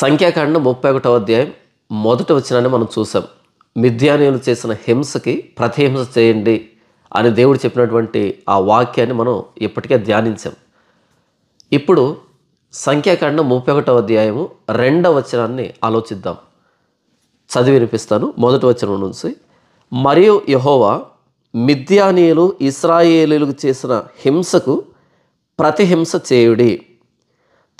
సంఖ్యాకాండం ముప్పై ఒకటో అధ్యాయం మొదట వచ్చినాన్ని మనం చూసాం మిథ్యానీయులు చేసిన హింసకి ప్రతిహింస చేయండి అని దేవుడు చెప్పినటువంటి ఆ వాక్యాన్ని మనం ఇప్పటికే ధ్యానించాం ఇప్పుడు సంఖ్యాకాండం ముప్పై ఒకటో అధ్యాయము రెండవ వచనాన్ని ఆలోచిద్దాం చదివి వినిపిస్తాను మొదటి వచనం నుంచి మరియు యహోవా మిథ్యానీయులు ఇస్రాయేలీలకు చేసిన హింసకు ప్రతిహింస చేయుడి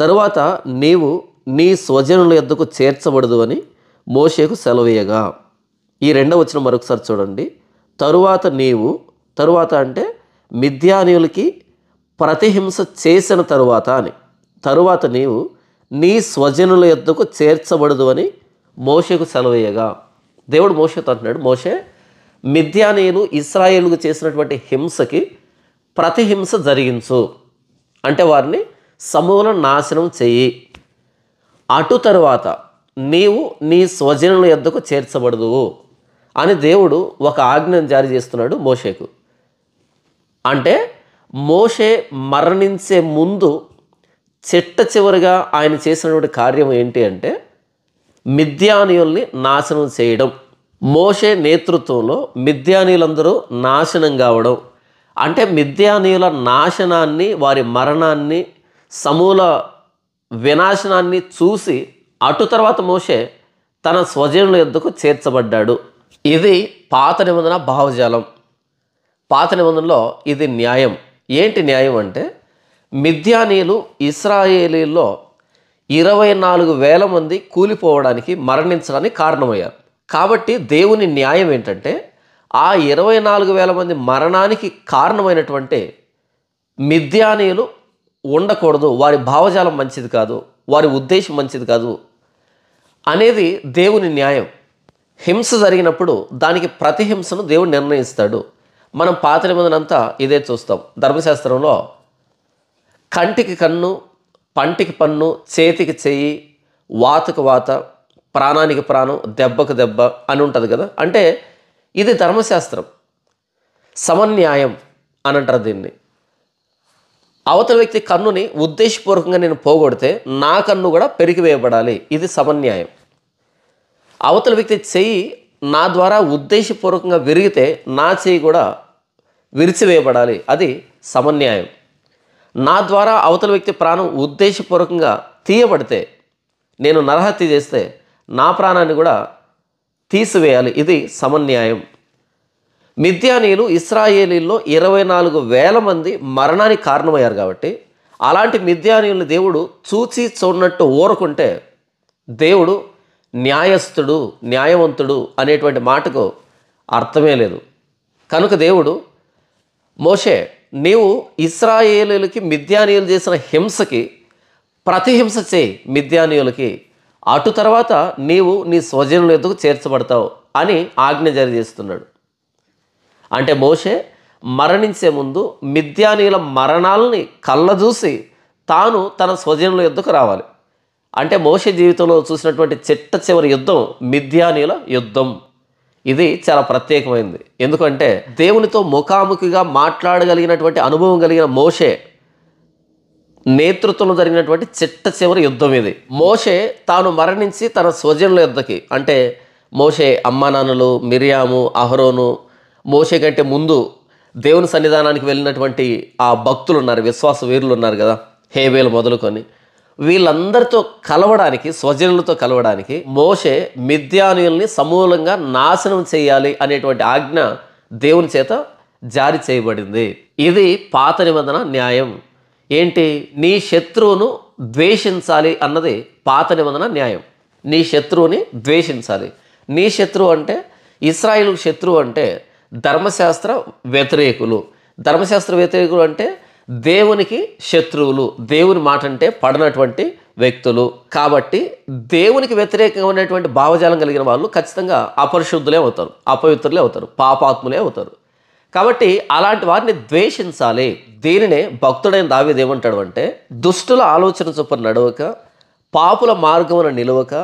తరువాత నీవు నీ స్వజనుల ఎద్దుకు చేర్చబడదు అని మోషేకు సెలవేయగా ఈ రెండవ వచ్చిన మరొకసారి చూడండి తరువాత నీవు తరువాత అంటే మిథ్యానీయులకి ప్రతిహింస చేసిన తరువాత అని తరువాత నీవు నీ స్వజనుల ఎద్దుకు చేర్చబడదు అని మోషకు సెలవేయగా దేవుడు మోషతో అంటున్నాడు మోషే మిథ్యానీయులు ఇస్రాయేల్కు చేసినటువంటి హింసకి ప్రతిహింస జరిగించు అంటే వారిని సమూల నాశనం చేయి అటు తరువాత నీవు నీ స్వజనుల యొద్దకు చేర్చబడదువు అని దేవుడు ఒక ఆజ్ఞను జారీ చేస్తున్నాడు మోషేకు అంటే మోషే మరణించే ముందు చెట్ట చివరిగా ఆయన చేసినటువంటి కార్యం ఏంటి అంటే మిథ్యానీయుల్ని నాశనం చేయడం మోషే నేతృత్వంలో మిథ్యానీయులందరూ నాశనం కావడం అంటే మిథ్యానీయుల నాశనాన్ని వారి మరణాన్ని సమూల వినాశనాన్ని చూసి అటు తర్వాత మోషే తన స్వజనుల యుద్ధకు చేర్చబడ్డాడు ఇది పాత నిబంధన భావజాలం పాత నిబంధనలో ఇది న్యాయం ఏంటి న్యాయం అంటే మిథ్యానీయులు ఇస్రాయేలీల్లో ఇరవై నాలుగు వేల మంది కూలిపోవడానికి మరణించడానికి కారణమయ్యారు కాబట్టి దేవుని న్యాయం ఏంటంటే ఆ ఇరవై నాలుగు వేల మంది మరణానికి కారణమైనటువంటి మిథ్యానీయులు ఉండకూడదు వారి భావజాలం మంచిది కాదు వారి ఉద్దేశం మంచిది కాదు అనేది దేవుని న్యాయం హింస జరిగినప్పుడు దానికి ప్రతిహింసను దేవుడు నిర్ణయిస్తాడు మనం పాత నిబంధనంతా ఇదే చూస్తాం ధర్మశాస్త్రంలో కంటికి కన్ను పంటికి పన్ను చేతికి చేయి వాతకు వాత ప్రాణానికి ప్రాణం దెబ్బకు దెబ్బ అని ఉంటుంది కదా అంటే ఇది ధర్మశాస్త్రం సమన్యాయం అని అంటారు దీన్ని అవతల వ్యక్తి కన్నుని ఉద్దేశపూర్వకంగా నేను పోగొడితే నా కన్ను కూడా పెరిగివేయబడాలి ఇది సమన్యాయం అవతల వ్యక్తి చెయ్యి నా ద్వారా ఉద్దేశపూర్వకంగా విరిగితే నా చెయ్యి కూడా విరిచివేయబడాలి అది సమన్యాయం నా ద్వారా అవతల వ్యక్తి ప్రాణం ఉద్దేశపూర్వకంగా తీయబడితే నేను నరహత్య చేస్తే నా ప్రాణాన్ని కూడా తీసివేయాలి ఇది సమన్యాయం మిథ్యానీయులు ఇస్రాయేలీల్లో ఇరవై నాలుగు వేల మంది మరణానికి కారణమయ్యారు కాబట్టి అలాంటి మిథ్యానీయుల్ని దేవుడు చూచి చూడనట్టు ఊరకుంటే దేవుడు న్యాయస్థుడు న్యాయవంతుడు అనేటువంటి మాటకు అర్థమే లేదు కనుక దేవుడు మోషే నీవు ఇస్రాయేలీలకి మిథ్యానీయులు చేసిన హింసకి ప్రతిహింస చేయి మిథ్యానీయులకి అటు తర్వాత నీవు నీ స్వజనులు ఎందుకు చేర్చబడతావు అని ఆజ్ఞ జారీ చేస్తున్నాడు అంటే మోషే మరణించే ముందు మిథ్యానీల మరణాలని కళ్ళ చూసి తాను తన స్వజనుల యుద్ధకు రావాలి అంటే మోషే జీవితంలో చూసినటువంటి చిట్ట చివరి యుద్ధం మిథ్యానీల యుద్ధం ఇది చాలా ప్రత్యేకమైంది ఎందుకంటే దేవునితో ముఖాముఖిగా మాట్లాడగలిగినటువంటి అనుభవం కలిగిన మోషే నేతృత్వంలో జరిగినటువంటి చిట్ట చివరి యుద్ధం ఇది మోషే తాను మరణించి తన స్వజనుల యుద్ధకి అంటే మోషే అమ్మానాన్నలు మిరియాము అహరోను మోసే కంటే ముందు దేవుని సన్నిధానానికి వెళ్ళినటువంటి ఆ భక్తులు ఉన్నారు విశ్వాస వీరులు ఉన్నారు కదా హేవేలు మొదలుకొని వీళ్ళందరితో కలవడానికి స్వజనులతో కలవడానికి మోషే మిథ్యానుయుల్ని సమూలంగా నాశనం చేయాలి అనేటువంటి ఆజ్ఞ దేవుని చేత జారీ చేయబడింది ఇది పాత నిబంధన న్యాయం ఏంటి నీ శత్రువును ద్వేషించాలి అన్నది పాత నిబంధన న్యాయం నీ శత్రువుని ద్వేషించాలి నీ శత్రువు అంటే ఇస్రాయిల్ శత్రువు అంటే ధర్మశాస్త్ర వ్యతిరేకులు ధర్మశాస్త్ర వ్యతిరేకులు అంటే దేవునికి శత్రువులు దేవుని మాట అంటే పడనటువంటి వ్యక్తులు కాబట్టి దేవునికి వ్యతిరేకంగా ఉన్నటువంటి భావజాలం కలిగిన వాళ్ళు ఖచ్చితంగా అపరిశుద్ధులే అవుతారు అపవిత్రులే అవుతారు పాపాత్ములే అవుతారు కాబట్టి అలాంటి వారిని ద్వేషించాలి దీనినే భక్తుడైన దావేది ఏమంటాడు అంటే దుష్టుల ఆలోచన చొప్పున నడవక పాపుల మార్గమున నిలవక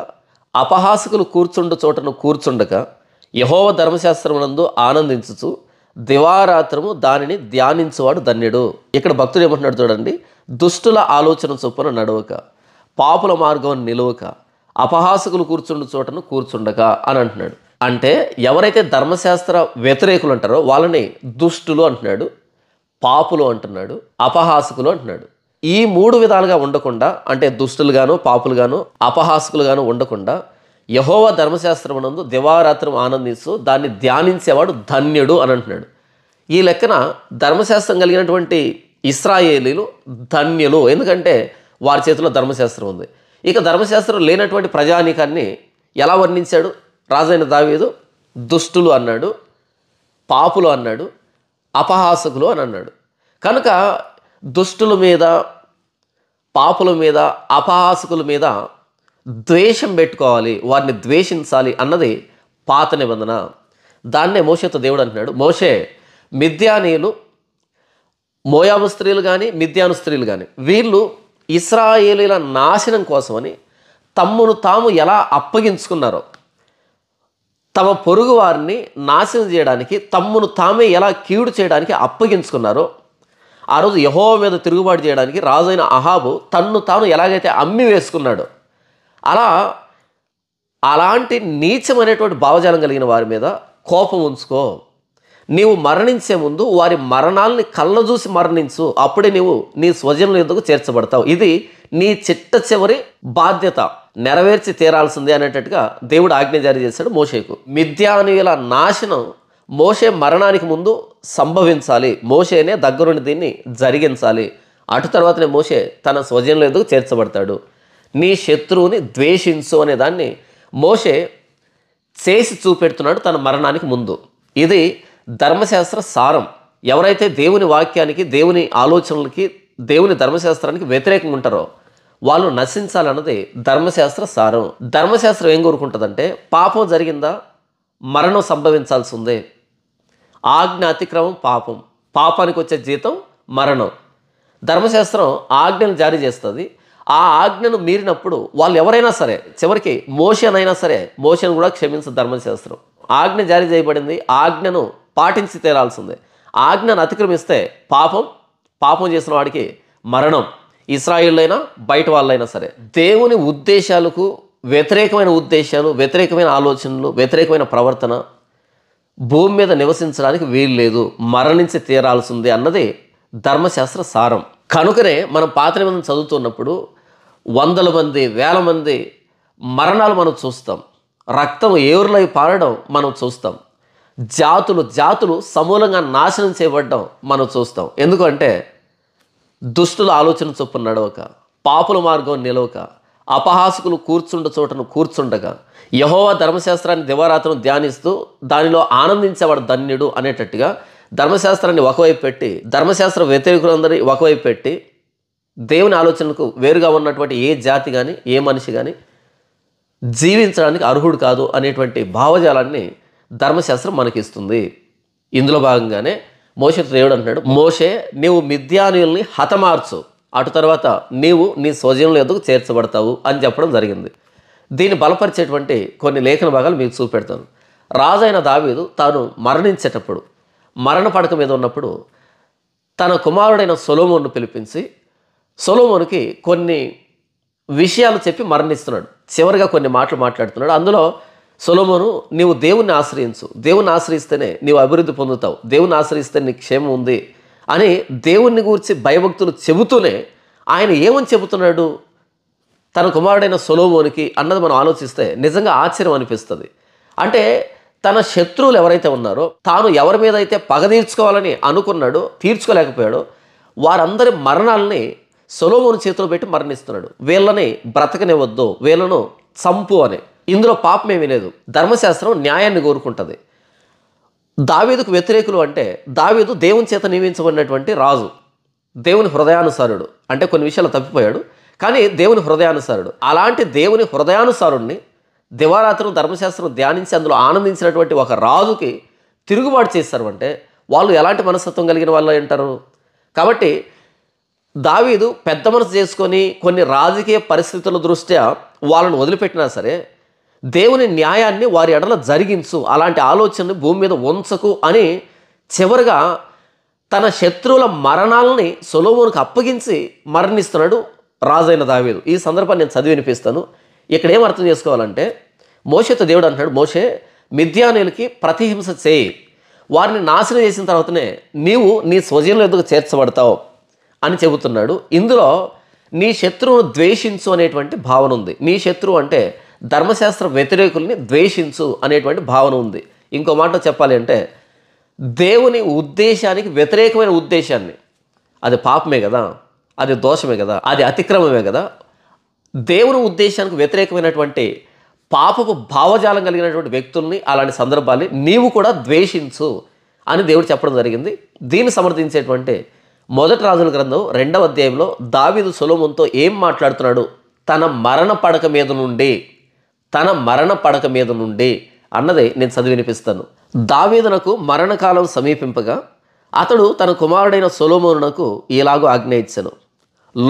అపహాసకులు కూర్చుండు చోటను కూర్చుండక యహోవ ధర్మశాస్త్రమునందు ఆనందించుచు దివారాత్రము దానిని ధ్యానించువాడు ధన్యుడు ఇక్కడ భక్తుడు ఏమంటున్నాడు చూడండి దుష్టుల ఆలోచన చొప్పున నడవక పాపుల మార్గం నిలవక అపహాసకులు కూర్చుండు చోటను కూర్చుండక అని అంటున్నాడు అంటే ఎవరైతే ధర్మశాస్త్ర వ్యతిరేకులు అంటారో వాళ్ళని దుష్టులు అంటున్నాడు పాపులు అంటున్నాడు అపహాసకులు అంటున్నాడు ఈ మూడు విధాలుగా ఉండకుండా అంటే దుష్టులుగాను పాపులుగాను అపహాసకులుగాను ఉండకుండా యహోవ ధర్మశాస్త్రమునందు దివారాత్రం ఆనందిస్తూ దాన్ని ధ్యానించేవాడు ధన్యుడు అని అంటున్నాడు ఈ లెక్కన ధర్మశాస్త్రం కలిగినటువంటి ఇస్రాయేలీలు ధన్యులు ఎందుకంటే వారి చేతిలో ధర్మశాస్త్రం ఉంది ఇక ధర్మశాస్త్రం లేనటువంటి ప్రజానీకాన్ని ఎలా వర్ణించాడు రాజైన దావీదు దుష్టులు అన్నాడు పాపులు అన్నాడు అపహాసకులు అని అన్నాడు కనుక దుష్టుల మీద పాపుల మీద అపహాసకుల మీద ద్వేషం పెట్టుకోవాలి వారిని ద్వేషించాలి అన్నది పాత నిబంధన దాన్నే మోషేతో దేవుడు అంటున్నాడు మోషే మిథ్యానీయులు మోయాబు స్త్రీలు కానీ మిథ్యాను స్త్రీలు కానీ వీళ్ళు ఇస్రాయేలీల నాశనం కోసమని తమ్మును తాము ఎలా అప్పగించుకున్నారో తమ పొరుగు వారిని నాశనం చేయడానికి తమ్మును తామే ఎలా కీడు చేయడానికి అప్పగించుకున్నారో ఆ రోజు యహో మీద తిరుగుబాటు చేయడానికి రాజైన అహాబు తన్ను తాను ఎలాగైతే అమ్మి వేసుకున్నాడో అలా అలాంటి నీచమైనటువంటి భావజాలం కలిగిన వారి మీద కోపం ఉంచుకో నీవు మరణించే ముందు వారి మరణాలని చూసి మరణించు అప్పుడే నీవు నీ స్వజనుల ఎందుకు చేర్చబడతావు ఇది నీ చిట్ట చివరి బాధ్యత నెరవేర్చి తీరాల్సిందే అనేటట్టుగా దేవుడు ఆజ్ఞ జారీ చేశాడు మోషేకు మిథ్యానీయుల నాశనం మోషే మరణానికి ముందు సంభవించాలి మోషేనే దగ్గరుండి దీన్ని జరిగించాలి అటు తర్వాతనే మోషే తన స్వజనులు ఎందుకు చేర్చబడతాడు నీ శత్రువుని ద్వేషించు అనే దాన్ని మోషే చేసి చూపెడుతున్నాడు తన మరణానికి ముందు ఇది ధర్మశాస్త్ర సారం ఎవరైతే దేవుని వాక్యానికి దేవుని ఆలోచనలకి దేవుని ధర్మశాస్త్రానికి వ్యతిరేకంగా ఉంటారో వాళ్ళు నశించాలన్నది ధర్మశాస్త్ర సారం ధర్మశాస్త్రం ఏం కోరుకుంటుందంటే పాపం జరిగిందా మరణం సంభవించాల్సి ఉంది ఆజ్ఞ అతిక్రమం పాపం పాపానికి వచ్చే జీతం మరణం ధర్మశాస్త్రం ఆజ్ఞను జారీ చేస్తుంది ఆ ఆజ్ఞను మీరినప్పుడు వాళ్ళు ఎవరైనా సరే చివరికి మోషనైనా సరే మోషన్ కూడా క్షమించ ధర్మశాస్త్రం ఆజ్ఞ జారీ చేయబడింది ఆజ్ఞను పాటించి తీరాల్సిందే ఆజ్ఞను అతిక్రమిస్తే పాపం పాపం చేసిన వాడికి మరణం ఇస్రాయిళ్ళైనా బయట వాళ్ళైనా సరే దేవుని ఉద్దేశాలకు వ్యతిరేకమైన ఉద్దేశాలు వ్యతిరేకమైన ఆలోచనలు వ్యతిరేకమైన ప్రవర్తన భూమి మీద నివసించడానికి వీలు లేదు మరణించి తీరాల్సింది అన్నది ధర్మశాస్త్ర సారం కనుకనే మనం పాత్ర మీద చదువుతున్నప్పుడు వందల మంది వేల మంది మరణాలు మనం చూస్తాం రక్తం ఏరులై పారడం మనం చూస్తాం జాతులు జాతులు సమూలంగా నాశనం చేయబడడం మనం చూస్తాం ఎందుకంటే దుష్టుల ఆలోచన చొప్పున నడవక పాపుల మార్గం నిలవక అపహాసుకులు కూర్చుండ చోటను కూర్చుండగా యహోవా ధర్మశాస్త్రాన్ని దివారాతను ధ్యానిస్తూ దానిలో ఆనందించేవాడు ధన్యుడు అనేటట్టుగా ధర్మశాస్త్రాన్ని ఒకవైపు పెట్టి ధర్మశాస్త్ర వ్యతిరేకులందరినీ ఒకవైపు పెట్టి దేవుని ఆలోచనకు వేరుగా ఉన్నటువంటి ఏ జాతి కానీ ఏ మనిషి కానీ జీవించడానికి అర్హుడు కాదు అనేటువంటి భావజాలాన్ని ధర్మశాస్త్రం మనకిస్తుంది ఇందులో భాగంగానే మోషతో దేవుడు అంటాడు మోషే నీవు మిథ్యానుల్ని హతమార్చు అటు తర్వాత నీవు నీ స్వజనుల ఎందుకు చేర్చబడతావు అని చెప్పడం జరిగింది దీన్ని బలపరిచేటువంటి కొన్ని లేఖన భాగాలు మీకు చూపెడతాను రాజైన దావీదు తాను మరణించేటప్పుడు మరణ పడక మీద ఉన్నప్పుడు తన కుమారుడైన సొలోమును పిలిపించి సొలోమోనికి కొన్ని విషయాలు చెప్పి మరణిస్తున్నాడు చివరిగా కొన్ని మాటలు మాట్లాడుతున్నాడు అందులో సొలోమోను నీవు దేవుణ్ణి ఆశ్రయించు దేవుణ్ణి ఆశ్రయిస్తేనే నీవు అభివృద్ధి పొందుతావు దేవుని ఆశ్రయిస్తే నీ క్షేమం ఉంది అని దేవుణ్ణి గురించి భయభక్తులు చెబుతూనే ఆయన ఏమని చెబుతున్నాడు తన కుమారుడైన సొలోమోనికి అన్నది మనం ఆలోచిస్తే నిజంగా ఆశ్చర్యం అనిపిస్తుంది అంటే తన శత్రువులు ఎవరైతే ఉన్నారో తాను ఎవరి మీద అయితే పగ తీర్చుకోవాలని అనుకున్నాడో తీర్చుకోలేకపోయాడో వారందరి మరణాలని సొలోమోను చేతిలో పెట్టి మరణిస్తున్నాడు వీళ్ళని బ్రతకనివ్వద్దు వీళ్ళను చంపు అని ఇందులో పాపం ఏమీ లేదు ధర్మశాస్త్రం న్యాయాన్ని కోరుకుంటుంది దావీదుకు వ్యతిరేకులు అంటే దావీదు దేవుని చేత నియమించబడినటువంటి రాజు దేవుని హృదయానుసారుడు అంటే కొన్ని విషయాలు తప్పిపోయాడు కానీ దేవుని హృదయానుసారుడు అలాంటి దేవుని హృదయానుసారుణ్ణి దివారాత్రం ధర్మశాస్త్రం ధ్యానించి అందులో ఆనందించినటువంటి ఒక రాజుకి తిరుగుబాటు చేస్తారు అంటే వాళ్ళు ఎలాంటి మనస్తత్వం కలిగిన వాళ్ళు అంటారు కాబట్టి దావీదు పెద్ద మనసు చేసుకొని కొన్ని రాజకీయ పరిస్థితుల దృష్ట్యా వాళ్ళను వదిలిపెట్టినా సరే దేవుని న్యాయాన్ని వారి ఎడల జరిగించు అలాంటి ఆలోచనని భూమి మీద ఉంచకు అని చివరిగా తన శత్రువుల మరణాలని సొలోమోనికి అప్పగించి మరణిస్తున్నాడు రాజైన దావీదు ఈ సందర్భాన్ని నేను చదివి వినిపిస్తాను ఇక్కడ ఏం అర్థం చేసుకోవాలంటే మోషేతో దేవుడు అంటున్నాడు మోషే మిథ్యానీయులకి ప్రతిహింస చేయి వారిని నాశనం చేసిన తర్వాతనే నీవు నీ స్వజీవంలో ఎందుకు చేర్చబడతావు అని చెబుతున్నాడు ఇందులో నీ శత్రువును ద్వేషించు అనేటువంటి భావన ఉంది నీ శత్రువు అంటే ధర్మశాస్త్ర వ్యతిరేకుల్ని ద్వేషించు అనేటువంటి భావన ఉంది ఇంకో మాట చెప్పాలి అంటే దేవుని ఉద్దేశానికి వ్యతిరేకమైన ఉద్దేశాన్ని అది పాపమే కదా అది దోషమే కదా అది అతిక్రమమే కదా దేవుని ఉద్దేశానికి వ్యతిరేకమైనటువంటి పాపపు భావజాలం కలిగినటువంటి వ్యక్తుల్ని అలాంటి సందర్భాల్ని నీవు కూడా ద్వేషించు అని దేవుడు చెప్పడం జరిగింది దీన్ని సమర్థించేటువంటి మొదటి రాజుల గ్రంథం రెండవ అధ్యాయంలో దావీదు సులోమంతో ఏం మాట్లాడుతున్నాడు తన మరణ పడక మీద నుండి తన మరణ పడక మీద నుండి అన్నదే నేను చదివి వినిపిస్తాను దావీదునకు మరణకాలం సమీపింపగా అతడు తన కుమారుడైన సొలోమోనునకు ఇలాగో ఆజ్ఞ ఇచ్చాను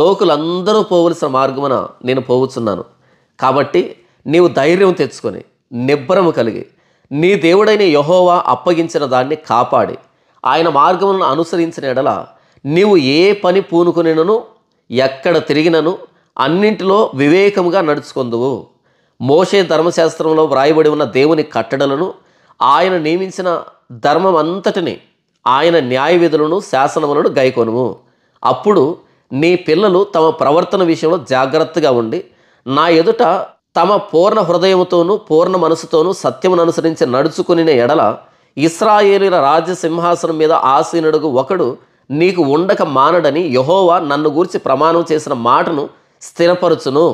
లోకులందరూ పోవలసిన మార్గమున నేను పోవచ్చున్నాను కాబట్టి నీవు ధైర్యం తెచ్చుకొని నిబ్బరము కలిగి నీ దేవుడైన యహోవా అప్పగించిన దాన్ని కాపాడి ఆయన మార్గములను అనుసరించిన ఎడల నీవు ఏ పని పూనుకునినను ఎక్కడ తిరిగినను అన్నింటిలో వివేకముగా నడుచుకుందువు మోషే ధర్మశాస్త్రంలో వ్రాయబడి ఉన్న దేవుని కట్టడలను ఆయన నియమించిన ధర్మం అంతటిని ఆయన న్యాయ విధులను శాసనములను గైకొనుము అప్పుడు నీ పిల్లలు తమ ప్రవర్తన విషయంలో జాగ్రత్తగా ఉండి నా ఎదుట తమ పూర్ణ హృదయముతోనూ పూర్ణ మనసుతోనూ సత్యమును అనుసరించి నడుచుకుని ఎడల ఇస్రాయేలీల రాజసింహాసనం మీద ఆసీనుడుగు ఒకడు నీకు ఉండక మానడని యహోవా నన్ను గూర్చి ప్రమాణం చేసిన మాటను స్థిరపరచును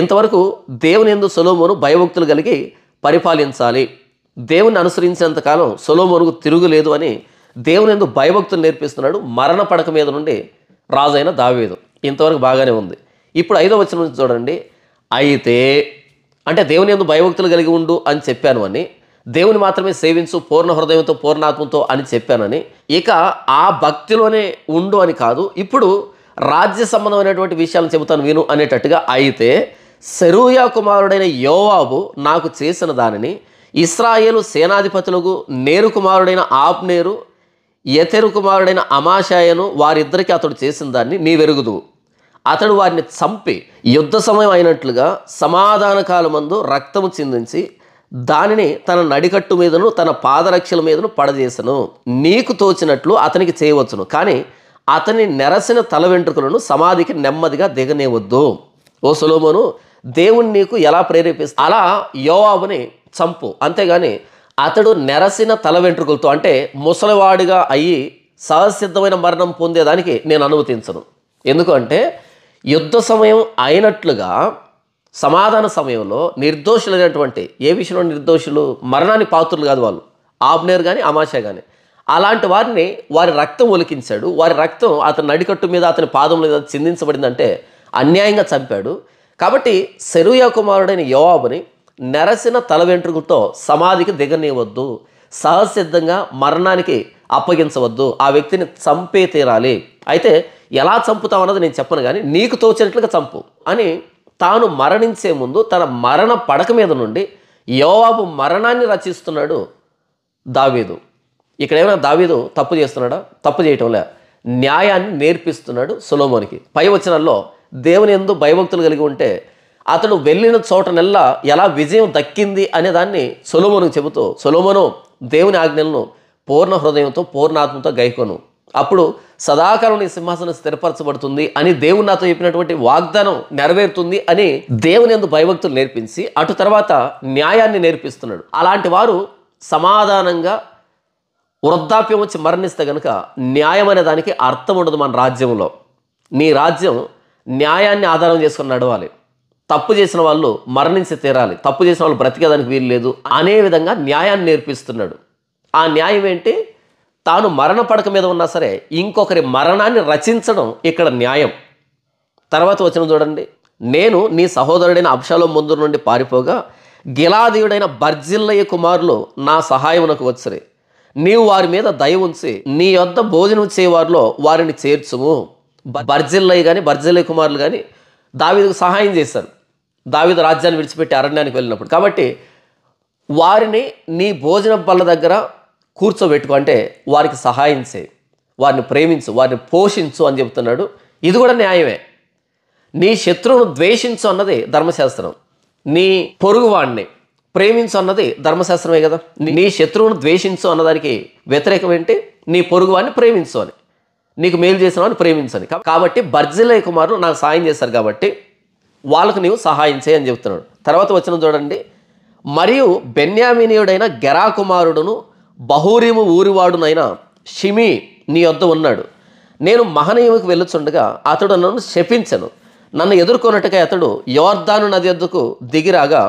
ఇంతవరకు దేవుని ఎందు సొలోమోను భయభక్తులు కలిగి పరిపాలించాలి దేవుని అనుసరించేంతకాలం సొలోమోనుకు తిరుగులేదు అని దేవుని ఎందు భయభక్తులు నేర్పిస్తున్నాడు మరణ పడక మీద నుండి రాజైన దావేదు ఇంతవరకు బాగానే ఉంది ఇప్పుడు ఐదో వచ్చిన నుంచి చూడండి అయితే అంటే దేవుని ఎందు భయభక్తులు కలిగి ఉండు అని చెప్పాను అని దేవుని మాత్రమే సేవించు పూర్ణ హృదయంతో పూర్ణాత్మతో అని చెప్పానని ఇక ఆ భక్తిలోనే ఉండు అని కాదు ఇప్పుడు రాజ్య సంబంధమైనటువంటి విషయాలను చెబుతాను విను అనేటట్టుగా అయితే సెరూయా కుమారుడైన యోవాబు నాకు చేసిన దానిని ఇస్రాయేలు సేనాధిపతులకు నేరు కుమారుడైన ఆప్నేరు ఎతెరు కుమారుడైన అమాశాయను వారిద్దరికీ అతడు చేసిన దాన్ని నీ వెరుగుదు అతడు వారిని చంపి యుద్ధ సమయం అయినట్లుగా సమాధాన కాలమందు రక్తము చిందించి దానిని తన నడికట్టు మీదను తన పాదరక్షల మీదను పడజేసను నీకు తోచినట్లు అతనికి చేయవచ్చును కానీ అతని నెరసిన తల వెంట్రుకలను సమాధికి నెమ్మదిగా దిగనేవద్దు ఓ సులోమోను దేవుణ్ణి నీకు ఎలా ప్రేరేపిస్తా అలా యోవాబుని చంపు అంతేగాని అతడు నెరసిన తల వెంట్రుకలతో అంటే ముసలివాడిగా అయ్యి సహసిద్ధమైన మరణం పొందేదానికి నేను అనుమతించను ఎందుకంటే యుద్ధ సమయం అయినట్లుగా సమాధాన సమయంలో నిర్దోషులైనటువంటి ఏ విషయంలో నిర్దోషులు మరణాన్ని పాత్రులు కాదు వాళ్ళు ఆబ్నేర్ కానీ అమాషా కానీ అలాంటి వారిని వారి రక్తం ఒలికించాడు వారి రక్తం అతని నడికట్టు మీద అతని పాదం మీద చిందించబడిందంటే అన్యాయంగా చంపాడు కాబట్టి శరూయ కుమారుడైన యోవాబుని నెరసిన తల వెంట్రుకతో సమాధికి దిగనివ్వద్దు సహసిద్ధంగా మరణానికి అప్పగించవద్దు ఆ వ్యక్తిని చంపే తీరాలి అయితే ఎలా చంపుతావు అన్నది నేను చెప్పను కానీ నీకు తోచినట్లుగా చంపు అని తాను మరణించే ముందు తన మరణ పడక మీద నుండి యోవాబు మరణాన్ని రచిస్తున్నాడు దావీదు ఇక్కడ ఏమైనా దావీదు తప్పు చేస్తున్నాడా తప్పు చేయటం లే న్యాయాన్ని నేర్పిస్తున్నాడు సులోమోనికి పై దేవుని ఎందు భయభక్తులు కలిగి ఉంటే అతడు వెళ్ళిన చోటనెల్లా ఎలా విజయం దక్కింది అనే దాన్ని సొలోమోను చెబుతూ సొలోమోను దేవుని ఆజ్ఞలను పూర్ణ హృదయంతో పూర్ణాత్మతో గైకొను అప్పుడు సదాకాలం ఈ సింహాసనం స్థిరపరచబడుతుంది అని దేవుడు నాతో చెప్పినటువంటి వాగ్దానం నెరవేరుతుంది అని దేవుని ఎందు భయభక్తులు నేర్పించి అటు తర్వాత న్యాయాన్ని నేర్పిస్తున్నాడు అలాంటి వారు సమాధానంగా వృద్ధాప్యం వచ్చి మరణిస్తే కనుక న్యాయం అనే దానికి అర్థం ఉండదు మన రాజ్యంలో నీ రాజ్యం న్యాయాన్ని ఆధారం చేసుకుని నడవాలి తప్పు చేసిన వాళ్ళు మరణించి తీరాలి తప్పు చేసిన వాళ్ళు బ్రతికేదానికి వీలు లేదు అనే విధంగా న్యాయాన్ని నేర్పిస్తున్నాడు ఆ న్యాయం ఏంటి తాను మరణ పడక మీద ఉన్నా సరే ఇంకొకరి మరణాన్ని రచించడం ఇక్కడ న్యాయం తర్వాత వచ్చిన చూడండి నేను నీ సహోదరుడైన అంశాలో ముందు నుండి పారిపోగా గిలాదీయుడైన బర్జిల్లయ్య కుమారులు నా సహాయమునకు వచ్చరి నీవు వారి మీద దయ ఉంచి నీ యొద్ద భోజనం చేయవారిలో వారిని చేర్చుము బర్జిల్లయ్య కానీ బర్జిల్లయ్య కుమారులు కానీ దావీదుకు సహాయం చేశారు దావీదు రాజ్యాన్ని విడిచిపెట్టి అరణ్యానికి వెళ్ళినప్పుడు కాబట్టి వారిని నీ భోజనం పళ్ళ దగ్గర కూర్చోబెట్టుకో అంటే వారికి సహాయం చేయి వారిని ప్రేమించు వారిని పోషించు అని చెబుతున్నాడు ఇది కూడా న్యాయమే నీ శత్రువును ద్వేషించు అన్నది ధర్మశాస్త్రం నీ పొరుగువాడిని ప్రేమించు అన్నది ధర్మశాస్త్రమే కదా నీ శత్రువును ద్వేషించు అన్నదానికి వ్యతిరేకం ఏంటి నీ పొరుగువాడిని ప్రేమించు అని నీకు మేలు చేసిన వాడిని ప్రేమించని కాబట్టి బర్జిలయ్య కుమారులు నాకు సాయం చేశారు కాబట్టి వాళ్ళకు నీవు సహాయం చేయని చెబుతున్నాడు తర్వాత వచ్చిన చూడండి మరియు బెన్యామినీయుడైన గెరా కుమారుడును బహూరిము ఊరివాడునైనా షిమి నీ వద్ద ఉన్నాడు నేను మహనీయుకు వెళ్ళుచుండగా అతడు నన్ను శపించను నన్ను ఎదుర్కొన్నట్టుగా అతడు యోర్ధాను నది ఎద్దుకు దిగిరాగా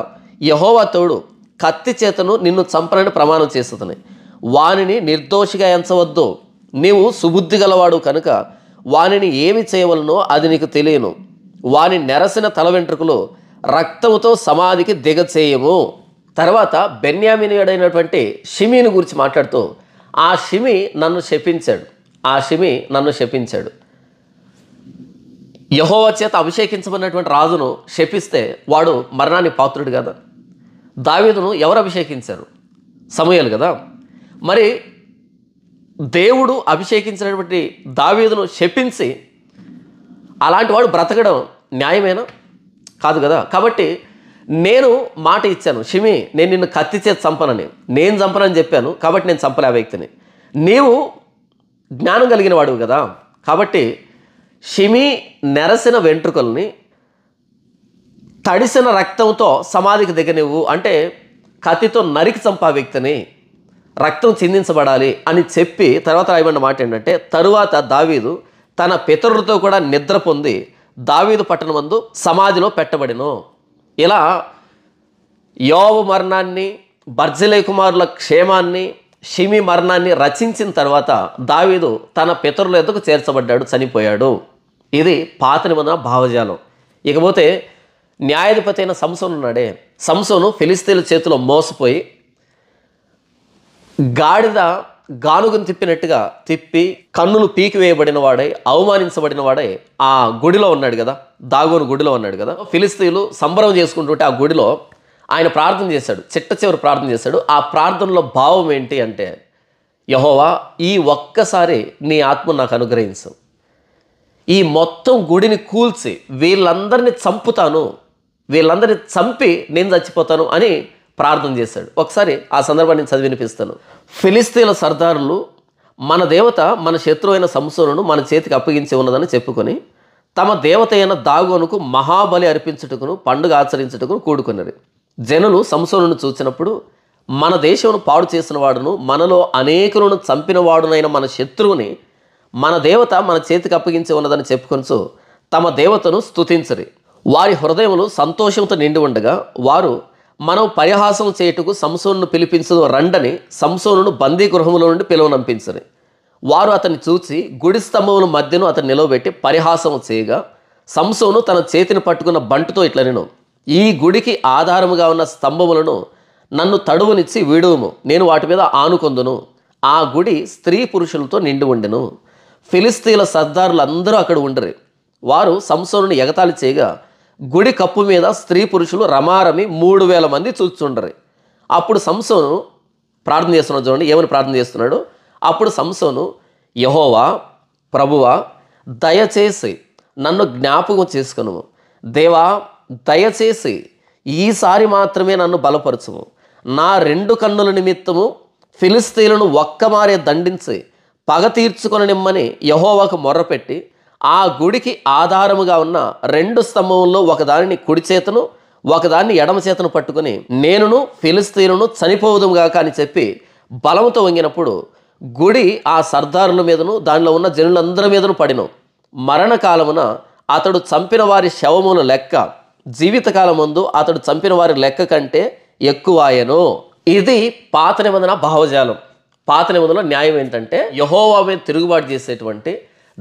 యహోవా తోడు కత్తి చేతను నిన్ను చంపనని ప్రమాణం చేస్తుంది వానిని నిర్దోషిగా ఎంచవద్దు నీవు సుబుద్ధి గలవాడు కనుక వానిని ఏమి చేయవలనో అది నీకు తెలియను వాని నెరసిన తల వెంట్రుకలు రక్తముతో సమాధికి దిగచేయము తర్వాత బెన్యామినియుడైనటువంటి షిమీని గురించి మాట్లాడుతూ ఆ షిమి నన్ను శపించాడు ఆ షిమి నన్ను శపించాడు యహోవ చేత అభిషేకించబడినటువంటి రాజును శపిస్తే వాడు మరణాన్ని పాత్రుడు కదా దావీదును ఎవరు అభిషేకించారు సమయాలు కదా మరి దేవుడు అభిషేకించినటువంటి దావీదును శపించి అలాంటి వాడు బ్రతకడం న్యాయమేనా కాదు కదా కాబట్టి నేను మాట ఇచ్చాను షిమి నేను నిన్ను కత్తి చేతి చంపనని నేను చంపనని చెప్పాను కాబట్టి నేను చంపలే ఆ వ్యక్తిని నీవు జ్ఞానం కలిగిన వాడు కదా కాబట్టి షిమి నెరసిన వెంట్రుకల్ని తడిసిన రక్తంతో సమాధికి నువ్వు అంటే కత్తితో నరికి చంపా వ్యక్తిని రక్తం చిందించబడాలి అని చెప్పి తర్వాత రాయబడిన మాట ఏంటంటే తరువాత దావీదు తన పితరులతో కూడా నిద్ర పొంది దావీదు పట్టణమందు సమాధిలో పెట్టబడిను ఇలా యోవ మరణాన్ని బర్జలే కుమారుల క్షేమాన్ని షిమి మరణాన్ని రచించిన తర్వాత దావీదు తన పితరుల ఎదుకు చేర్చబడ్డాడు చనిపోయాడు ఇది పాత నిబంధన భావజాలం ఇకపోతే న్యాయాధిపతి అయిన సంసోను ఉన్నాడే సంసోను ఫిలిస్తీన్ల చేతిలో మోసపోయి గాడిద గానుగను తిప్పినట్టుగా తిప్పి కన్నులు వేయబడిన వాడై అవమానించబడిన వాడై ఆ గుడిలో ఉన్నాడు కదా దాగోను గుడిలో ఉన్నాడు కదా ఫిలిస్తీన్లు సంబరం చేసుకుంటుంటే ఆ గుడిలో ఆయన ప్రార్థన చేశాడు చిట్ట చివరి ప్రార్థన చేశాడు ఆ ప్రార్థనలో భావం ఏంటి అంటే యహోవా ఈ ఒక్కసారి నీ ఆత్మ నాకు అనుగ్రహించు ఈ మొత్తం గుడిని కూల్చి వీళ్ళందరినీ చంపుతాను వీళ్ళందరినీ చంపి నేను చచ్చిపోతాను అని ప్రార్థన చేశాడు ఒకసారి ఆ సందర్భాన్ని చదివి వినిపిస్తాను ఫిలిస్తీన్ల సర్దారులు మన దేవత మన శత్రువైన అయిన మన చేతికి అప్పగించి ఉన్నదని చెప్పుకొని తమ దేవత అయిన దాగోనుకు మహాబలి అర్పించుటకును పండుగ ఆచరించుటకును కూడుకున్నది జనులు సంసోను చూచినప్పుడు మన దేశమును పాడు చేసిన వాడును మనలో అనేకులను చంపిన వాడునైన మన శత్రువుని మన దేవత మన చేతికి అప్పగించి ఉన్నదని చెప్పుకొని తమ దేవతను స్థుతించరి వారి హృదయములు సంతోషంతో నిండి ఉండగా వారు మనం పరిహాసం చేయుటకు సంసోను పిలిపించను రండని సంసోను బందీ గృహములో నుండి పిలువనంపించని వారు అతన్ని చూచి గుడి స్తంభముల మధ్యను అతను నిలవబెట్టి పరిహాసం చేయగా సంసోను తన చేతిని పట్టుకున్న బంటుతో ఇట్లా నేను ఈ గుడికి ఆధారముగా ఉన్న స్తంభములను నన్ను తడువునిచ్చి వీడుము నేను వాటి మీద ఆనుకొందును ఆ గుడి స్త్రీ పురుషులతో నిండి ఉండెను ఫిలిస్తీన్ల సర్దారులందరూ అక్కడ ఉండరు వారు సంసోను ఎగతాళి చేయగా గుడి కప్పు మీద స్త్రీ పురుషులు రమారమి మూడు వేల మంది చూచుండ్రి అప్పుడు సంసోను ప్రార్థన చేస్తున్నాడు చూడండి ఏమని ప్రార్థన చేస్తున్నాడు అప్పుడు సంసోను యహోవా ప్రభువా దయచేసి నన్ను జ్ఞాపకం చేసుకును దేవా దయచేసి ఈసారి మాత్రమే నన్ను బలపరచుము నా రెండు కన్నుల నిమిత్తము ఫిలిస్తీలను ఒక్కమారే దండించి పగ తీర్చుకొని నిమ్మని యహోవాకు మొర్రపెట్టి ఆ గుడికి ఆధారముగా ఉన్న రెండు స్తంభంలో ఒకదానిని కుడి చేతను ఒకదాన్ని ఎడమ చేతను పట్టుకుని నేనును ఫిలిస్తీనును చనిపోదుముగాక అని చెప్పి బలంతో వంగినప్పుడు గుడి ఆ సర్దారుల మీదను దానిలో ఉన్న జనులందరి మీదను పడిను మరణకాలమున అతడు చంపిన వారి శవముల లెక్క జీవితకాలం ముందు అతడు చంపిన వారి లెక్క కంటే ఎక్కువాయను ఇది పాత నిబంధన భావజాలం పాత నిబంధనలో న్యాయం ఏంటంటే యహోవా మీద తిరుగుబాటు చేసేటువంటి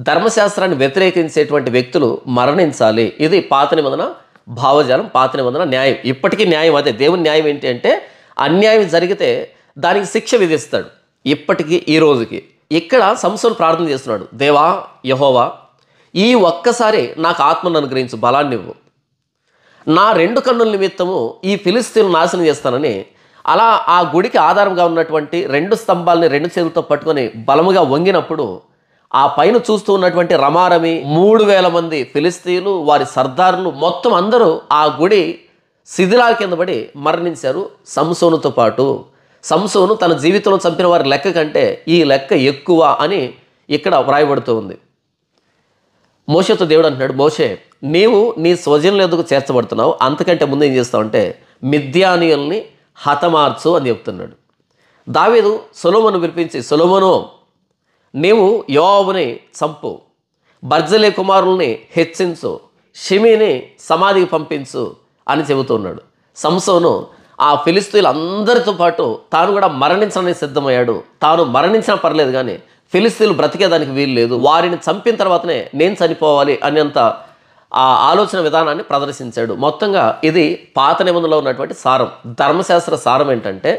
ధర్మశాస్త్రాన్ని వ్యతిరేకించేటువంటి వ్యక్తులు మరణించాలి ఇది పాత నిబంధన భావజాలం పాత నిబంధన న్యాయం ఇప్పటికీ న్యాయం అదే దేవుని న్యాయం ఏంటి అంటే అన్యాయం జరిగితే దానికి శిక్ష విధిస్తాడు ఇప్పటికీ ఈ రోజుకి ఇక్కడ సంసోన్ ప్రార్థన చేస్తున్నాడు దేవా యహోవా ఈ ఒక్కసారి నాకు ఆత్మను అనుగ్రహించు బలాన్ని ఇవ్వు నా రెండు కన్నుల నిమిత్తము ఈ ఫిలిస్తీన్ నాశనం చేస్తానని అలా ఆ గుడికి ఆధారంగా ఉన్నటువంటి రెండు స్తంభాలని రెండు చేతులతో పట్టుకొని బలముగా వంగినప్పుడు ఆ పైన చూస్తూ ఉన్నటువంటి రమారమి మూడు వేల మంది ఫిలిస్తీన్లు వారి సర్దార్లు మొత్తం అందరూ ఆ గుడి శిథిలాల కింద పడి మరణించారు సంసోనుతో పాటు సంసోను తన జీవితంలో చంపిన వారి లెక్క కంటే ఈ లెక్క ఎక్కువ అని ఇక్కడ వ్రాయబడుతూ ఉంది మోషతో దేవుడు అంటున్నాడు మోషే నీవు నీ స్వజనులు ఎందుకు చేర్చబడుతున్నావు అంతకంటే ముందు ఏం చేస్తావు అంటే మిథ్యానియుల్ని హతమార్చు అని చెప్తున్నాడు దావీదు సొలోమను పిలిపించి సొలోమను నీవు యోవుని చంపు బర్జలే కుమారుల్ని హెచ్చించు షిమీని సమాధికి పంపించు అని చెబుతున్నాడు సంసోను ఆ ఫిలిస్తీన్లు అందరితో పాటు తాను కూడా మరణించడానికి సిద్ధమయ్యాడు తాను మరణించినా పర్లేదు కానీ ఫిలిస్తీన్లు బ్రతికేదానికి వీలు లేదు వారిని చంపిన తర్వాతనే నేను చనిపోవాలి అనేంత ఆ ఆలోచన విధానాన్ని ప్రదర్శించాడు మొత్తంగా ఇది పాత నిబంధనలో ఉన్నటువంటి సారం ధర్మశాస్త్ర సారం ఏంటంటే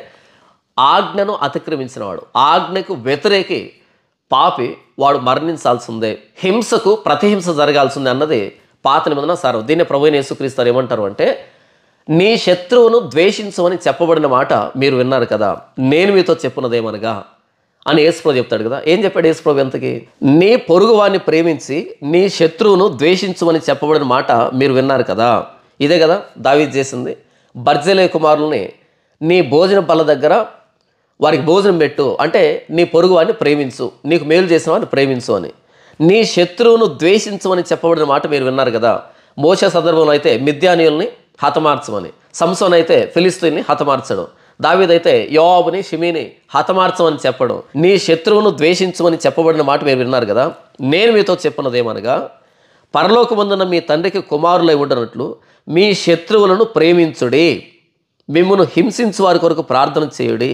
ఆజ్ఞను అతిక్రమించినవాడు ఆజ్ఞకు వ్యతిరేకి పాపి వాడు మరణించాల్సిందే హింసకు ప్రతిహింస జరగాల్సిందే అన్నది పాత నిబంధన సార్ దీన్ని ప్రభు యేసుక్రీస్తారు ఏమంటారు అంటే నీ శత్రువును ద్వేషించమని చెప్పబడిన మాట మీరు విన్నారు కదా నేను మీతో చెప్పినదేమనగా అని యేసుప్రభు చెప్తాడు కదా ఏం చెప్పాడు యేసుప్రభు ఎంతకి నీ పొరుగువాన్ని ప్రేమించి నీ శత్రువును ద్వేషించమని చెప్పబడిన మాట మీరు విన్నారు కదా ఇదే కదా దావీ చేసింది బర్జలే కుమారుల్ని నీ భోజన బల్ల దగ్గర వారికి భోజనం పెట్టు అంటే నీ పొరుగువాడిని ప్రేమించు నీకు మేలు చేసిన వాడిని ప్రేమించు అని నీ శత్రువును ద్వేషించమని చెప్పబడిన మాట మీరు విన్నారు కదా మోస సందర్భంలో అయితే మిథ్యానీయుల్ని హతమార్చమని సంసోన్ అయితే ఫిలిస్తీన్ని హతమార్చడం దావిదైతే యోబుని షిమీని హతమార్చమని చెప్పడం నీ శత్రువును ద్వేషించమని చెప్పబడిన మాట మీరు విన్నారు కదా నేను మీతో చెప్పినదేమనగా పరలోకమందున్న మీ తండ్రికి కుమారులై ఉండనట్లు మీ శత్రువులను ప్రేమించుడి మిమ్మను హింసించు వారి కొరకు ప్రార్థన చేయుడి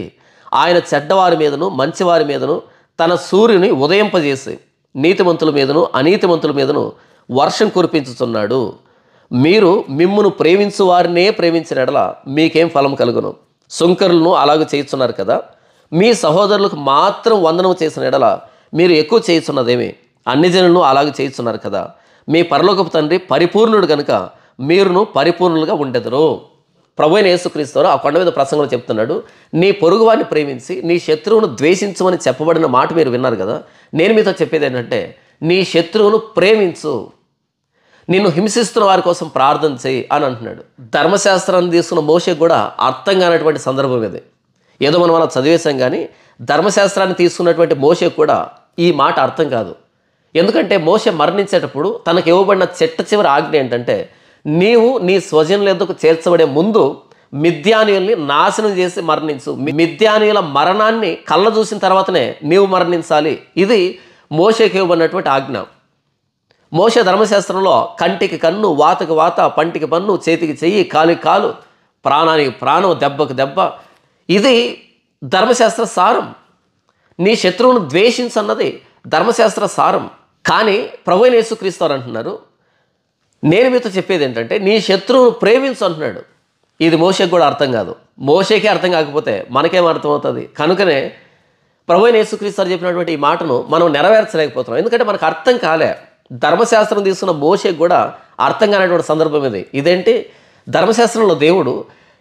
ఆయన చెడ్డవారి మీదను మంచివారి మీదను తన సూర్యుని ఉదయింపజేసి నీతిమంతుల మీదను అనీతిమంతుల మీదను వర్షం కురిపించుతున్నాడు మీరు మిమ్మును ప్రేమించు వారినే ప్రేమించిన ఎడల మీకేం ఫలం కలుగును సుంకరులను అలాగ చేయిస్తున్నారు కదా మీ సహోదరులకు మాత్రం వందనం చేసిన ఎడల మీరు ఎక్కువ చేయిస్తున్నదేమి అన్ని జనులను అలాగే చేయిస్తున్నారు కదా మీ పరలోకపు తండ్రి పరిపూర్ణుడు కనుక మీరును పరిపూర్ణులుగా ఉండెదరు ప్రభు అయిన ఆ కొండ మీద ప్రసంగంలో చెప్తున్నాడు నీ పొరుగువాడిని ప్రేమించి నీ శత్రువును ద్వేషించమని చెప్పబడిన మాట మీరు విన్నారు కదా నేను మీతో చెప్పేది ఏంటంటే నీ శత్రువును ప్రేమించు నిన్ను హింసిస్తున్న వారి కోసం ప్రార్థన చేయి అని అంటున్నాడు ధర్మశాస్త్రాన్ని తీసుకున్న మోషకు కూడా అర్థం కానటువంటి సందర్భం ఇది ఏదో మనం అలా చదివేశాం కానీ ధర్మశాస్త్రాన్ని తీసుకున్నటువంటి మోషకు కూడా ఈ మాట అర్థం కాదు ఎందుకంటే మోష మరణించేటప్పుడు తనకు ఇవ్వబడిన చెట్ట చివరి ఆజ్ఞ ఏంటంటే నీవు నీ స్వజనులెందుకు చేర్చబడే ముందు మిథ్యానీయుల్ని నాశనం చేసి మరణించు మిథ్యానీయుల మరణాన్ని కళ్ళ చూసిన తర్వాతనే నీవు మరణించాలి ఇది మోసకి ఇవ్వబడినటువంటి ఆజ్ఞ మోష ధర్మశాస్త్రంలో కంటికి కన్ను వాతకి వాత పంటికి పన్ను చేతికి చెయ్యి కాలికి కాలు ప్రాణానికి ప్రాణం దెబ్బకు దెబ్బ ఇది ధర్మశాస్త్ర సారం నీ శత్రువును ద్వేషించన్నది ధర్మశాస్త్ర సారం కానీ ప్రభు యేసుక్రీస్తు అంటున్నారు నేను మీతో చెప్పేది ఏంటంటే నీ శత్రువును ప్రేమించు అంటున్నాడు ఇది మోషకు కూడా అర్థం కాదు మోషకే అర్థం కాకపోతే మనకేం అర్థమవుతుంది కనుకనే ప్రభు యేసుక్రీస్తు సార్ చెప్పినటువంటి ఈ మాటను మనం నెరవేర్చలేకపోతున్నాం ఎందుకంటే మనకు అర్థం కాలే ధర్మశాస్త్రం తీసుకున్న మోషకు కూడా అర్థం కానటువంటి సందర్భం ఇది ఇదేంటి ధర్మశాస్త్రంలో దేవుడు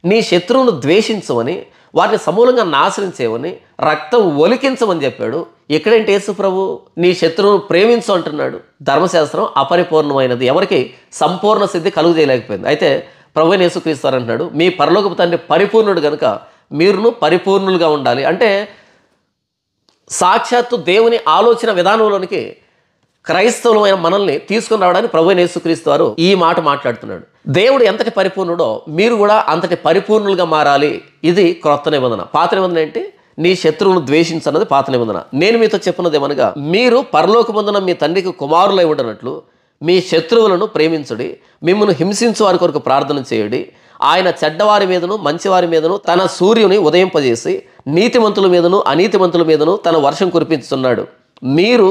నీ శత్రువును ద్వేషించమని వారిని సమూలంగా నాశనం చేయమని రక్తం ఒలికించమని చెప్పాడు ఎక్కడేంటి యేసు ప్రభు నీ శత్రువును ప్రేమించు అంటున్నాడు ధర్మశాస్త్రం అపరిపూర్ణమైనది ఎవరికి సంపూర్ణ సిద్ధి కలుగు చేయలేకపోయింది అయితే ప్రభు యేసుక్రీస్తారు అంటున్నాడు మీ పరలోకపు తండ్రి పరిపూర్ణుడు కనుక మీరును పరిపూర్ణులుగా ఉండాలి అంటే సాక్షాత్తు దేవుని ఆలోచన విధానంలోనికి క్రైస్తవులమైన మనల్ని తీసుకుని రావడానికి ప్రభు యేసుక్రీస్తు వారు ఈ మాట మాట్లాడుతున్నాడు దేవుడు ఎంతటి పరిపూర్ణుడో మీరు కూడా అంతటి పరిపూర్ణులుగా మారాలి ఇది క్రొత్త నిబంధన పాత నిబంధన ఏంటి నీ శత్రువును ద్వేషించన్నది పాత నిబంధన నేను మీతో చెప్పినది ఏమనగా మీరు పరలోకమందున మీ తండ్రికి కుమారులై ఉండనట్లు మీ శత్రువులను ప్రేమించుడి మిమ్మల్ని హింసించు వారి కొరకు ప్రార్థన చేయుడి ఆయన చెడ్డవారి మీదను మంచివారి మీదను తన సూర్యుని ఉదయింపజేసి నీతిమంతుల మీదను అనీతిమంతుల మీదను తన వర్షం కురిపించుతున్నాడు మీరు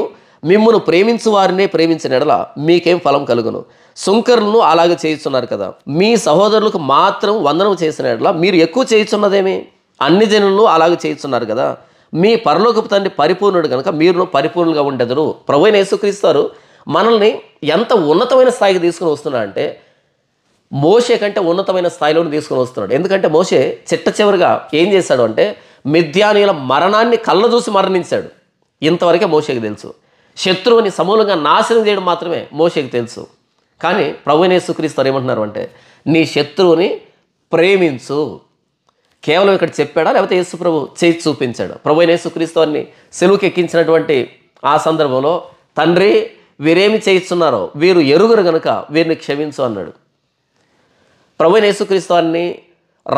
మిమ్మను ప్రేమించు వారినే ప్రేమించిన ఎడల మీకేం ఫలం కలుగును శుంకరులను అలాగే చేయిస్తున్నారు కదా మీ సహోదరులకు మాత్రం వందనం చేసిన ఎడల మీరు ఎక్కువ చేయిస్తున్నదేమి అన్ని జనులను అలాగే చేయిస్తున్నారు కదా మీ పరలోకపు తండ్రి పరిపూర్ణుడు కనుక మీరు పరిపూర్ణులుగా ఉండెదరు ప్రభువైన యేసుక్రీస్తారు మనల్ని ఎంత ఉన్నతమైన స్థాయికి తీసుకుని అంటే మోసే కంటే ఉన్నతమైన స్థాయిలోని తీసుకుని వస్తున్నాడు ఎందుకంటే మోసే చిట్ట చివరిగా ఏం చేశాడు అంటే మిథ్యానీయుల మరణాన్ని కళ్ళ చూసి మరణించాడు ఇంతవరకే మోసేకి తెలుసు శత్రువుని సమూలంగా నాశనం చేయడం మాత్రమే మోసేకి తెలుసు కానీ ప్రభునేసు ఏమంటున్నారు అంటే నీ శత్రువుని ప్రేమించు కేవలం ఇక్కడ చెప్పాడా లేకపోతే యేసు ప్రభు చేయి చూపించాడు ప్రభు అయిన యేసుక్రీస్తు అని సెలువుకి ఎక్కించినటువంటి ఆ సందర్భంలో తండ్రి వీరేమి చేయిస్తున్నారో వీరు ఎరుగురు గనుక వీరిని క్షమించు అన్నాడు ప్రభు యేసుక్రీస్తు అని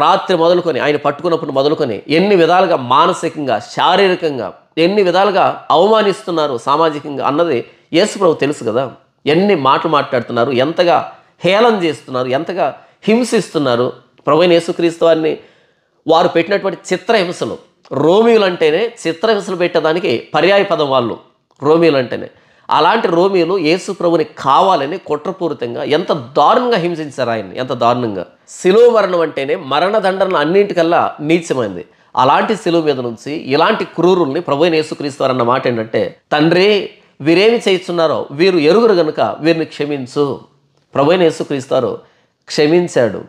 రాత్రి మొదలుకొని ఆయన పట్టుకున్నప్పుడు మొదలుకొని ఎన్ని విధాలుగా మానసికంగా శారీరకంగా ఎన్ని విధాలుగా అవమానిస్తున్నారు సామాజికంగా అన్నది యేసుప్రభు తెలుసు కదా ఎన్ని మాటలు మాట్లాడుతున్నారు ఎంతగా హేళన చేస్తున్నారు ఎంతగా హింసిస్తున్నారు ప్రభుని యేసుక్రీస్తు వారిని వారు పెట్టినటువంటి చిత్రహింసలు రోమియోలు అంటేనే చిత్రహింసలు పెట్టేదానికి పర్యాయ పదం వాళ్ళు రోమియోలు అంటేనే అలాంటి రోమియోలు యేసు ప్రభుని కావాలని కుట్రపూరితంగా ఎంత దారుణంగా హింసించారు ఆయన్ని ఎంత దారుణంగా శిలువ మరణం అంటేనే మరణదండన అన్నింటికల్లా నీచమైంది అలాంటి శిలువ మీద నుంచి ఇలాంటి క్రూరుల్ని ప్రభు యేసుక్రీస్తు అన్న మాట ఏంటంటే తండ్రి వీరేమి చేయిస్తున్నారో వీరు ఎరుగురు గనుక వీరిని క్షమించు ప్రభు యేసుక్రీస్తారు క్షమించాడు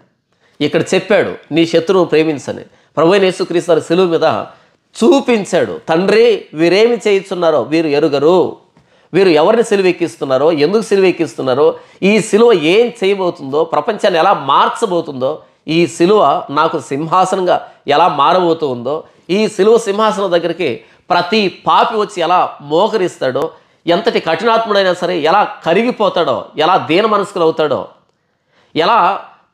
ఇక్కడ చెప్పాడు నీ శత్రువు ప్రేమించని ప్రభు యేసుక్రీస్తు సెలువు మీద చూపించాడు తండ్రి వీరేమి చేయించున్నారో వీరు ఎరుగరు వీరు ఎవరిని సిలువెక్కిస్తున్నారో ఎందుకు సిలువెక్కిస్తున్నారో ఈ సిలువ ఏం చేయబోతుందో ప్రపంచాన్ని ఎలా మార్చబోతుందో ఈ సిలువ నాకు సింహాసనంగా ఎలా మారబోతూ ఉందో ఈ సిలువ సింహాసనం దగ్గరికి ప్రతి పాపి వచ్చి ఎలా మోకరిస్తాడో ఎంతటి కఠినాత్ముడైనా సరే ఎలా కరిగిపోతాడో ఎలా దీన మనస్కులు అవుతాడో ఎలా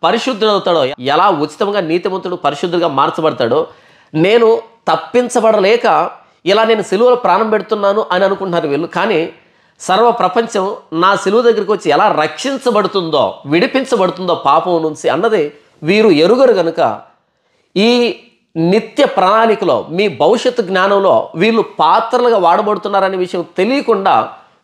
పరిశుద్ధుడవుతాడో ఎలా ఉచితంగా నీతిమంతుడు పరిశుద్ధుడిగా మార్చబడతాడో నేను తప్పించబడలేక ఇలా నేను సిలువలో ప్రాణం పెడుతున్నాను అని అనుకుంటున్నారు వీళ్ళు కానీ సర్వ ప్రపంచం నా సెలువు దగ్గరికి వచ్చి ఎలా రక్షించబడుతుందో విడిపించబడుతుందో పాపం నుంచి అన్నది వీరు ఎరుగరు గనుక ఈ నిత్య ప్రణాళికలో మీ భవిష్యత్తు జ్ఞానంలో వీళ్ళు పాత్రలుగా వాడబడుతున్నారనే విషయం తెలియకుండా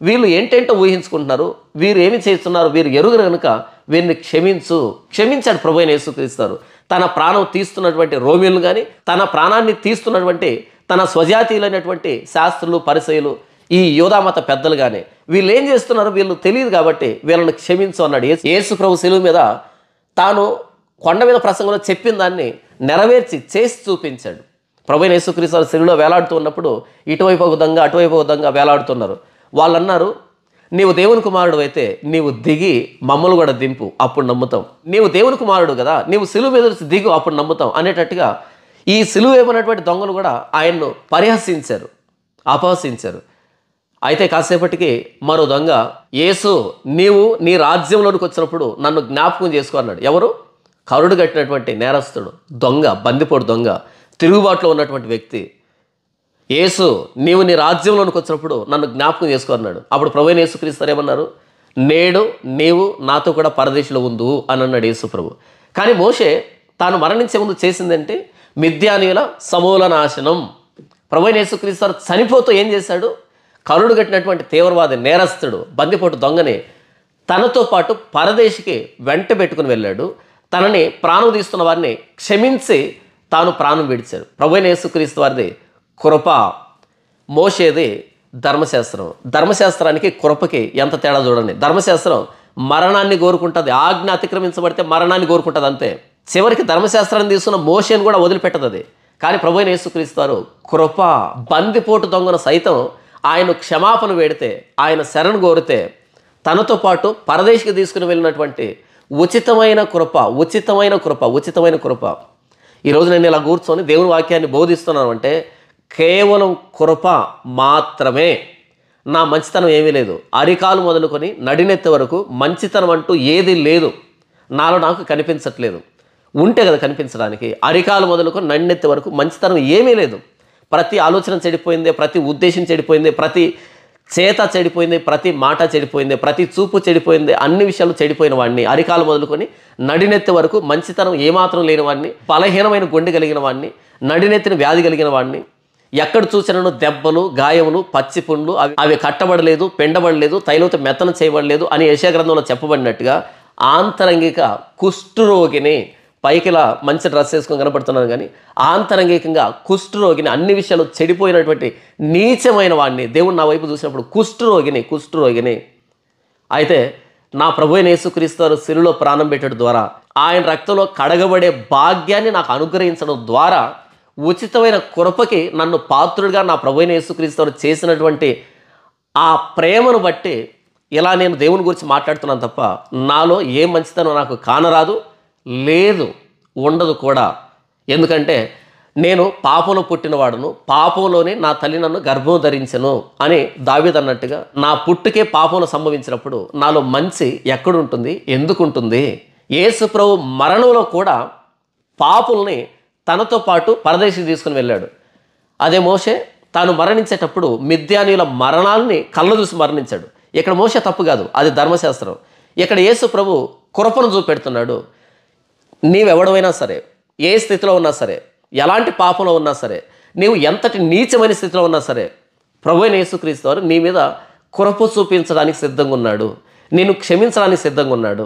వీళ్ళు ఏంటేంటో ఊహించుకుంటున్నారు వీరు ఏమి చేస్తున్నారు వీరు ఎరుగరు కనుక వీరిని క్షమించు క్షమించాడు ప్రభు అయిన యేసుక్రీస్తారు తన ప్రాణం తీస్తున్నటువంటి రోమిలు కానీ తన ప్రాణాన్ని తీస్తున్నటువంటి తన స్వజాతీయులైనటువంటి శాస్త్రులు పరిసయులు ఈ యోధామత పెద్దలు కానీ వీళ్ళు ఏం చేస్తున్నారో వీళ్ళు తెలియదు కాబట్టి వీళ్ళని క్షమించు అన్నాడు యేసు ప్రభు సెలువు మీద తాను కొండ మీద ప్రసంగంలో చెప్పిన దాన్ని నెరవేర్చి చేసి చూపించాడు ప్రభుత్వ యేసుక్రీస్తు సెలువులో వేలాడుతూ ఉన్నప్పుడు ఇటువైపు ఒక విధంగా అటువైపు ఒక విధంగా వేలాడుతున్నారు వాళ్ళు అన్నారు నీవు దేవుని కుమారుడు అయితే నీవు దిగి మమ్మల్ని కూడా దింపు అప్పుడు నమ్ముతాం నీవు దేవుని కుమారుడు కదా నీవు సిలువు మీద దిగు అప్పుడు నమ్ముతాం అనేటట్టుగా ఈ సిలువ ఏమైనటువంటి దొంగలు కూడా ఆయన్ను పరిహసించారు అపహసించారు అయితే కాసేపటికి మరో దొంగ యేసు నీవు నీ రాజ్యంలోనికి వచ్చినప్పుడు నన్ను జ్ఞాపకం చేసుకున్నాడు ఎవరు కరుడు కట్టినటువంటి నేరస్తుడు దొంగ బందిపోడు దొంగ తిరుగుబాటులో ఉన్నటువంటి వ్యక్తి యేసు నీవు నీ రాజ్యంలోనికి వచ్చినప్పుడు నన్ను జ్ఞాపకం చేసుకున్నాడు అప్పుడు ప్రభు యేసుక్రీస్తు ఏమన్నారు నేడు నీవు నాతో కూడా పరదేశిలో ఉందు అని అన్నాడు యేసు ప్రభు కానీ మోషే తాను మరణించే ముందు చేసిందంటే మిథ్యానీయుల సమూల నాశనం ప్రభు యేసుక్రీస్తు చనిపోతూ ఏం చేశాడు కరుడు కట్టినటువంటి తీవ్రవాది నేరస్తుడు బందిపోటు దొంగని తనతో పాటు పరదేశికి వెంట పెట్టుకుని వెళ్ళాడు తనని ప్రాణం తీస్తున్న వారిని క్షమించి తాను ప్రాణం విడిచాడు ప్రభు యేసుక్రీస్తు వారిది కృప మోసేది ధర్మశాస్త్రం ధర్మశాస్త్రానికి కృపకి ఎంత తేడా చూడండి ధర్మశాస్త్రం మరణాన్ని కోరుకుంటుంది ఆజ్ఞ అతిక్రమించబడితే మరణాన్ని కోరుకుంటుంది అంతే చివరికి ధర్మశాస్త్రాన్ని తీసుకున్న మోషన్ కూడా వదిలిపెట్టదు అది కానీ ప్రభు యేసుక్రీస్తారు కృప బందిపోటు దొంగను సైతం ఆయన క్షమాపణ వేడితే ఆయన శరణ్ కోరితే తనతో పాటు పరదేశికి తీసుకుని వెళ్ళినటువంటి ఉచితమైన కృప ఉచితమైన కృప ఉచితమైన కృప ఈరోజు నేను ఇలా కూర్చొని దేవుని వాక్యాన్ని బోధిస్తున్నాను అంటే కేవలం కృప మాత్రమే నా మంచితనం ఏమీ లేదు అరికాలు మొదలుకొని నడినెత్తి వరకు మంచితనం అంటూ ఏది లేదు నాలో నాకు కనిపించట్లేదు ఉంటే కదా కనిపించడానికి అరికాలు మొదలుకొని నడినెత్తి వరకు మంచితనం ఏమీ లేదు ప్రతి ఆలోచన చెడిపోయింది ప్రతి ఉద్దేశం చెడిపోయింది ప్రతి చేత చెడిపోయింది ప్రతి మాట చెడిపోయింది ప్రతి చూపు చెడిపోయింది అన్ని విషయాలు చెడిపోయిన వాడిని అరికాలు మొదలుకొని నడినెత్తి వరకు మంచితనం ఏమాత్రం లేని వాడిని బలహీనమైన గుండె కలిగిన వాడిని నడినెత్తిన వ్యాధి కలిగిన వాడిని ఎక్కడ చూసినను దెబ్బలు గాయములు పచ్చి పుండ్లు అవి అవి కట్టబడలేదు పెండబడలేదు తైలతో మెత్తన చేయబడలేదు అని గ్రంథంలో చెప్పబడినట్టుగా ఆంతరంగిక కుష్ఠరోగిని పైకిలా మంచి డ్రెస్ వేసుకొని కనపడుతున్నాను కానీ ఆంతరంగికంగా కుష్ఠరోగిని అన్ని విషయాలు చెడిపోయినటువంటి నీచమైన వాడిని దేవుడు నా వైపు చూసినప్పుడు కుష్ఠరోగిని కుష్ఠరోగిని అయితే నా ప్రభు అయిన యేసుక్రీస్తారు సిరులో ప్రాణం పెట్టడం ద్వారా ఆయన రక్తంలో కడగబడే భాగ్యాన్ని నాకు అనుగ్రహించడం ద్వారా ఉచితమైన కృపకి నన్ను పాత్రుడిగా నా ప్రభుత్వ యేసుక్రీస్తు చేసినటువంటి ఆ ప్రేమను బట్టి ఇలా నేను దేవుని గురించి మాట్లాడుతున్నాను తప్ప నాలో ఏ మంచితనం నాకు కానరాదు లేదు ఉండదు కూడా ఎందుకంటే నేను పాపంలో పుట్టినవాడును పాపంలోనే నా తల్లి నన్ను గర్భం ధరించను అని దావిదన్నట్టుగా అన్నట్టుగా నా పుట్టుకే పాపంలో సంభవించినప్పుడు నాలో మంచి ఎక్కడుంటుంది ఎందుకుంటుంది యేసు ప్రభు మరణంలో కూడా పాపుల్ని తనతో పాటు పరదేశికి తీసుకుని వెళ్ళాడు అదే మోషే తాను మరణించేటప్పుడు మిథ్యానీయుల మరణాలని కళ్ళ చూసి మరణించాడు ఇక్కడ మోస తప్పు కాదు అది ధర్మశాస్త్రం ఇక్కడ యేసు ప్రభు కురపను చూపెడుతున్నాడు నీవెవడమైనా సరే ఏ స్థితిలో ఉన్నా సరే ఎలాంటి పాపంలో ఉన్నా సరే నీవు ఎంతటి నీచమైన స్థితిలో ఉన్నా సరే ప్రభు అయిన యేసుక్రీస్తు వారు నీ మీద కురపు చూపించడానికి సిద్ధంగా ఉన్నాడు నేను క్షమించడానికి సిద్ధంగా ఉన్నాడు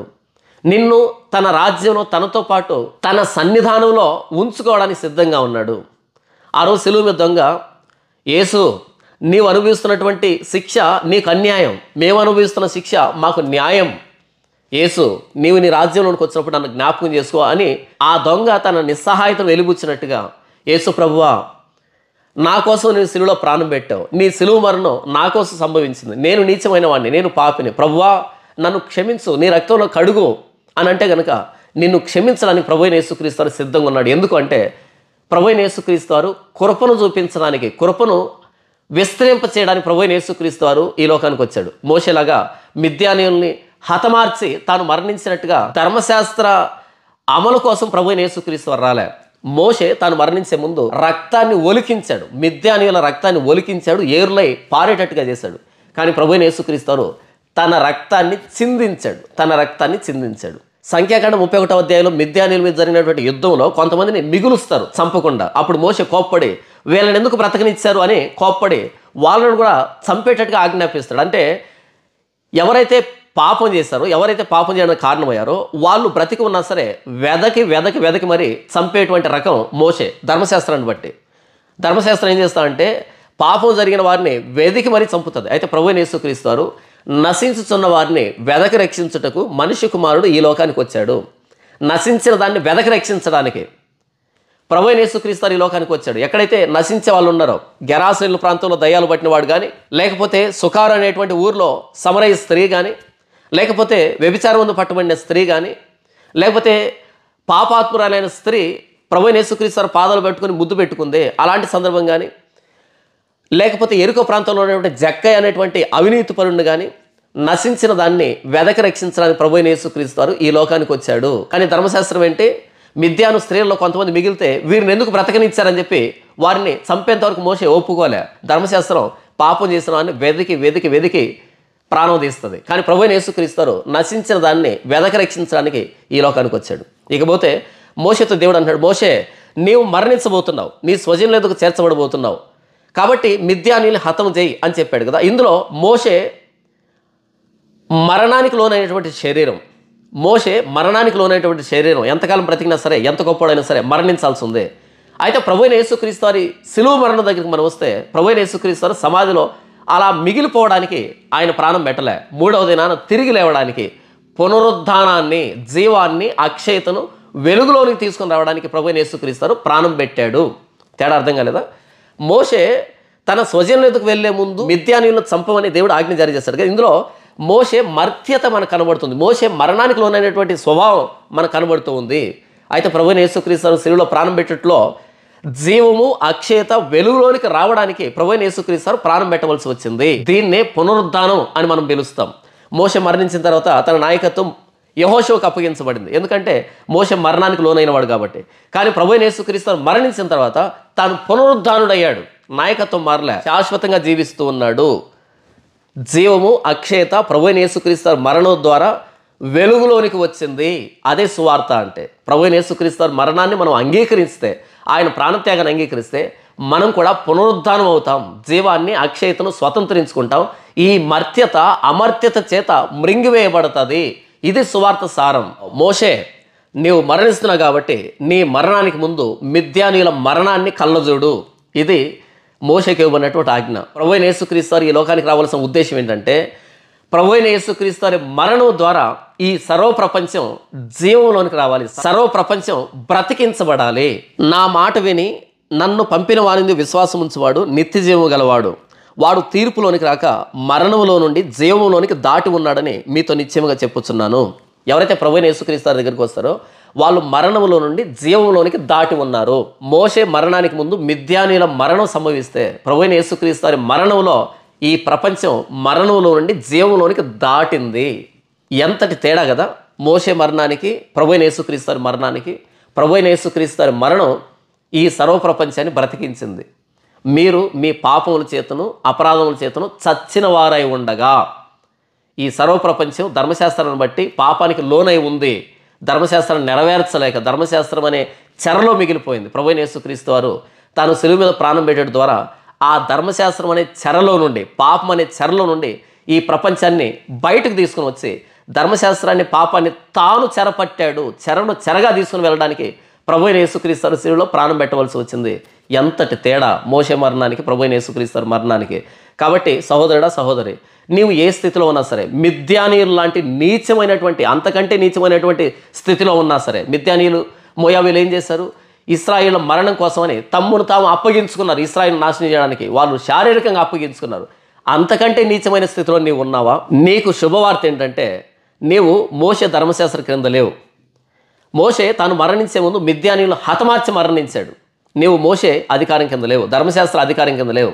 నిన్ను తన రాజ్యంలో తనతో పాటు తన సన్నిధానంలో ఉంచుకోవడానికి సిద్ధంగా ఉన్నాడు ఆ రోజు సెలువు మీద దొంగ యేసు నీవు అనుభవిస్తున్నటువంటి శిక్ష నీకు అన్యాయం మేము అనుభవిస్తున్న శిక్ష మాకు న్యాయం యేసు నీవు నీ రాజ్యంలోనికి వచ్చినప్పుడు నన్ను జ్ఞాపకం చేసుకో అని ఆ దొంగ తన నిస్సహాయతను వెలిబుచ్చినట్టుగా యేసు ప్రభువా నా కోసం నేను సిలువలో ప్రాణం పెట్టావు నీ సిలువు మరణం నా కోసం సంభవించింది నేను నీచమైన వాడిని నేను పాపిని ప్రభువా నన్ను క్షమించు నీ రక్తంలో కడుగు అని అంటే కనుక నిన్ను క్షమించడానికి ప్రభు యేసుక్రీస్తు సిద్ధంగా ఉన్నాడు ఎందుకు అంటే ప్రభు యేసుక్రీస్తు వారు కృపను చూపించడానికి కృపను విస్తరింప చేయడానికి ప్రభు యేసుక్రీస్తు వారు ఈ లోకానికి వచ్చాడు మోసేలాగా మిథ్యానీయుల్ని హతమార్చి తాను మరణించినట్టుగా ధర్మశాస్త్ర అమలు కోసం ప్రభు యేసుక్రీస్తు వారు రాలే మోషే తాను మరణించే ముందు రక్తాన్ని ఒలికించాడు మిథ్యానీయుల రక్తాన్ని ఒలికించాడు ఏరులై పారేటట్టుగా చేశాడు కానీ ప్రభు యేసుక్రీస్తు వారు తన రక్తాన్ని చిందించాడు తన రక్తాన్ని చిందించాడు సంఖ్యాకాండ ముప్పై ఒకటో అధ్యాయంలో మిథ్యానీల మీద జరిగినటువంటి యుద్ధంలో కొంతమందిని మిగులుస్తారు చంపకుండా అప్పుడు మోస కోప్పడి వీళ్ళని ఎందుకు బ్రతకనిచ్చారు అని కోప్పడి వాళ్ళను కూడా చంపేటట్టుగా ఆజ్ఞాపిస్తాడు అంటే ఎవరైతే పాపం చేశారో ఎవరైతే పాపం చేయడానికి కారణమయ్యారో వాళ్ళు బ్రతికి ఉన్నా సరే వెదకి వెదకి వెదకి మరి చంపేటువంటి రకం మోసే ధర్మశాస్త్రాన్ని బట్టి ధర్మశాస్త్రం ఏం చేస్తారంటే పాపం జరిగిన వారిని వెదికి మరీ చంపుతుంది అయితే ప్రభు నేసుక్రీస్తారు నశించుచున్న వారిని వెదక రక్షించుటకు మనిషి కుమారుడు ఈ లోకానికి వచ్చాడు నశించిన దాన్ని వెదక రక్షించడానికి ప్రభు యేసుక్రీస్తు ఈ లోకానికి వచ్చాడు ఎక్కడైతే నశించే వాళ్ళు ఉన్నారో గెరాసీల ప్రాంతంలో దయ్యాలు పట్టిన వాడు కానీ లేకపోతే సుకారు అనేటువంటి ఊర్లో సమరయ్య స్త్రీ కానీ లేకపోతే వ్యభిచారం పట్టబడిన స్త్రీ కానీ లేకపోతే పాపాత్మురాలైన స్త్రీ ప్రభు యేసుక్రీస్తు పాదాలు పెట్టుకుని ముద్దు పెట్టుకుంది అలాంటి సందర్భం కానీ లేకపోతే ఎరుక ప్రాంతంలో ఉన్నటువంటి జక్కయ్య అనేటువంటి అవినీతి పరుణ్ణి కానీ నశించిన దాన్ని వెదక రక్షించడానికి ప్రభు యేసుక్రీస్తువారు ఈ లోకానికి వచ్చాడు కానీ ధర్మశాస్త్రం ఏంటి మిథ్యాను స్త్రీల్లో కొంతమంది మిగిలితే వీరిని ఎందుకు బ్రతకనిచ్చారని చెప్పి వారిని చంపేంత వరకు మోసే ఒప్పుకోలే ధర్మశాస్త్రం పాపం చేసిన వారిని వెదికి వెదికి వెదికి ప్రాణం తీస్తుంది కానీ ప్రభుని యేసుక్రీస్తారు నశించిన దాన్ని వెదక రక్షించడానికి ఈ లోకానికి వచ్చాడు ఇకపోతే మోసతో దేవుడు అంటాడు మోసే నీవు మరణించబోతున్నావు నీ స్వజనులు ఎందుకు చేర్చబడబోతున్నావు కాబట్టి మిథ్యానీని హతం చేయి అని చెప్పాడు కదా ఇందులో మోషే మరణానికి లోనైనటువంటి శరీరం మోషే మరణానికి లోనైనటువంటి శరీరం ఎంతకాలం బ్రతికినా సరే ఎంత గొప్పడైనా సరే మరణించాల్సి ఉంది అయితే ప్రభుైన యేసుక్రీస్తు వారి సిలువు మరణం దగ్గరికి మనం వస్తే ప్రభుైన యేసుక్రీస్తు వారి సమాధిలో అలా మిగిలిపోవడానికి ఆయన ప్రాణం పెట్టలే మూడవ దినాన తిరిగి లేవడానికి పునరుద్ధానాన్ని జీవాన్ని అక్షయతను వెలుగులోనికి తీసుకుని రావడానికి యేసుక్రీస్తు యేసుక్రీస్తారు ప్రాణం పెట్టాడు తేడా అర్థం కాలేదా మోషే తన స్వజనులకు వెళ్లే ముందు మిథ్యానీయులను చంపమని దేవుడు ఆజ్ఞ జారీ చేస్తాడు కదా ఇందులో మోసే మర్త్యత మనకు కనబడుతుంది మోసే మరణానికి లోనైనటువంటి స్వభావం మనకు కనబడుతూ ఉంది అయితే ప్రభుని యేసుక్రీస్తు శ్రీలో ప్రాణం పెట్టట్లో జీవము అక్షయత వెలుగులోనికి రావడానికి ప్రభుని యేసుక్రీస్తు ప్రాణం పెట్టవలసి వచ్చింది దీన్నే పునరుద్ధానం అని మనం పిలుస్తాం మోస మరణించిన తర్వాత తన నాయకత్వం యహోషోకి అప్పగించబడింది ఎందుకంటే మోస మరణానికి లోనైనవాడు కాబట్టి కానీ ప్రభు యేసుక్రీస్తు మరణించిన తర్వాత తాను పునరుద్ధానుడయ్యాడు నాయకత్వం మారలే శాశ్వతంగా జీవిస్తూ ఉన్నాడు జీవము అక్షయత ప్రభు యేసుక్రీస్తు మరణం ద్వారా వెలుగులోనికి వచ్చింది అదే సువార్త అంటే ప్రభు యేసుక్రీస్తు మరణాన్ని మనం అంగీకరిస్తే ఆయన ప్రాణత్యాగాన్ని అంగీకరిస్తే మనం కూడా పునరుద్ధానం అవుతాం జీవాన్ని అక్షయతను స్వతంత్రించుకుంటాం ఈ మర్త్యత అమర్త్యత చేత మృంగివేయబడుతుంది ఇది సువార్త సారం మోషే నీవు మరణిస్తున్నావు కాబట్టి నీ మరణానికి ముందు మిథ్యానీయుల మరణాన్ని కళ్ళజూడు ఇది మోషకి ఇవ్వబడినటువంటి ఆజ్ఞ ప్రభు యేసుక్రీస్తు ఈ లోకానికి రావాల్సిన ఉద్దేశం ఏంటంటే ప్రభువైన యేసుక్రీస్తు మరణం ద్వారా ఈ సర్వ ప్రపంచం జీవంలోనికి రావాలి సర్వ ప్రపంచం బ్రతికించబడాలి నా మాట విని నన్ను పంపిన వారిని విశ్వాసం ఉంచువాడు నిత్య జీవం గలవాడు వాడు తీర్పులోనికి రాక మరణంలో నుండి జీవంలోనికి దాటి ఉన్నాడని మీతో నిశ్చయముగా చెప్పుచున్నాను ఎవరైతే ప్రభు యేసుక్రీస్తారు దగ్గరికి వస్తారో వాళ్ళు మరణంలో నుండి జీవంలోనికి దాటి ఉన్నారు మోసే మరణానికి ముందు మిథ్యానీల మరణం సంభవిస్తే ప్రభు యేసుక్రీస్తారి మరణంలో ఈ ప్రపంచం మరణంలో నుండి జీవంలోనికి దాటింది ఎంతటి తేడా కదా మోసే మరణానికి ప్రభు యేసుక్రీస్తారి మరణానికి ప్రభు యేసుక్రీస్తారి మరణం ఈ సర్వప్రపంచాన్ని బ్రతికించింది మీరు మీ పాపముల చేతను అపరాధముల చేతను చచ్చిన వారై ఉండగా ఈ సర్వప్రపంచం ధర్మశాస్త్రాన్ని బట్టి పాపానికి లోనై ఉంది ధర్మశాస్త్రాన్ని నెరవేర్చలేక ధర్మశాస్త్రం అనే చెరలో మిగిలిపోయింది ప్రభు యేసుక్రీస్తు వారు తాను సెలువు మీద ప్రాణం పెట్టడం ద్వారా ఆ ధర్మశాస్త్రం అనే చెరలో నుండి పాపం అనే చెరలో నుండి ఈ ప్రపంచాన్ని బయటకు తీసుకుని వచ్చి ధర్మశాస్త్రాన్ని పాపాన్ని తాను చెరపట్టాడు చెరను చెరగా తీసుకుని వెళ్ళడానికి ప్రభు యేసుక్రీస్తు శిలువలో ప్రాణం పెట్టవలసి వచ్చింది ఎంతటి తేడా మోసే మరణానికి ప్రభు మరణానికి కాబట్టి సహోదరుడా సహోదరి నీవు ఏ స్థితిలో ఉన్నా సరే మిథ్యానీయులు లాంటి నీచమైనటువంటి అంతకంటే నీచమైనటువంటి స్థితిలో ఉన్నా సరే మిథ్యానీయులు మోయాబీలు ఏం చేశారు ఇస్రాయిల్ మరణం కోసమని తమ్మును తాము అప్పగించుకున్నారు ఇస్రాయిల్ నాశనం చేయడానికి వాళ్ళు శారీరకంగా అప్పగించుకున్నారు అంతకంటే నీచమైన స్థితిలో నీవు ఉన్నావా నీకు శుభవార్త ఏంటంటే నీవు మోసే ధర్మశాస్త్ర క్రింద లేవు మోసే తాను మరణించే ముందు మిథ్యానీయులు హతమార్చి మరణించాడు నీవు మోసే అధికారం కింద లేవు ధర్మశాస్త్ర అధికారం కింద లేవు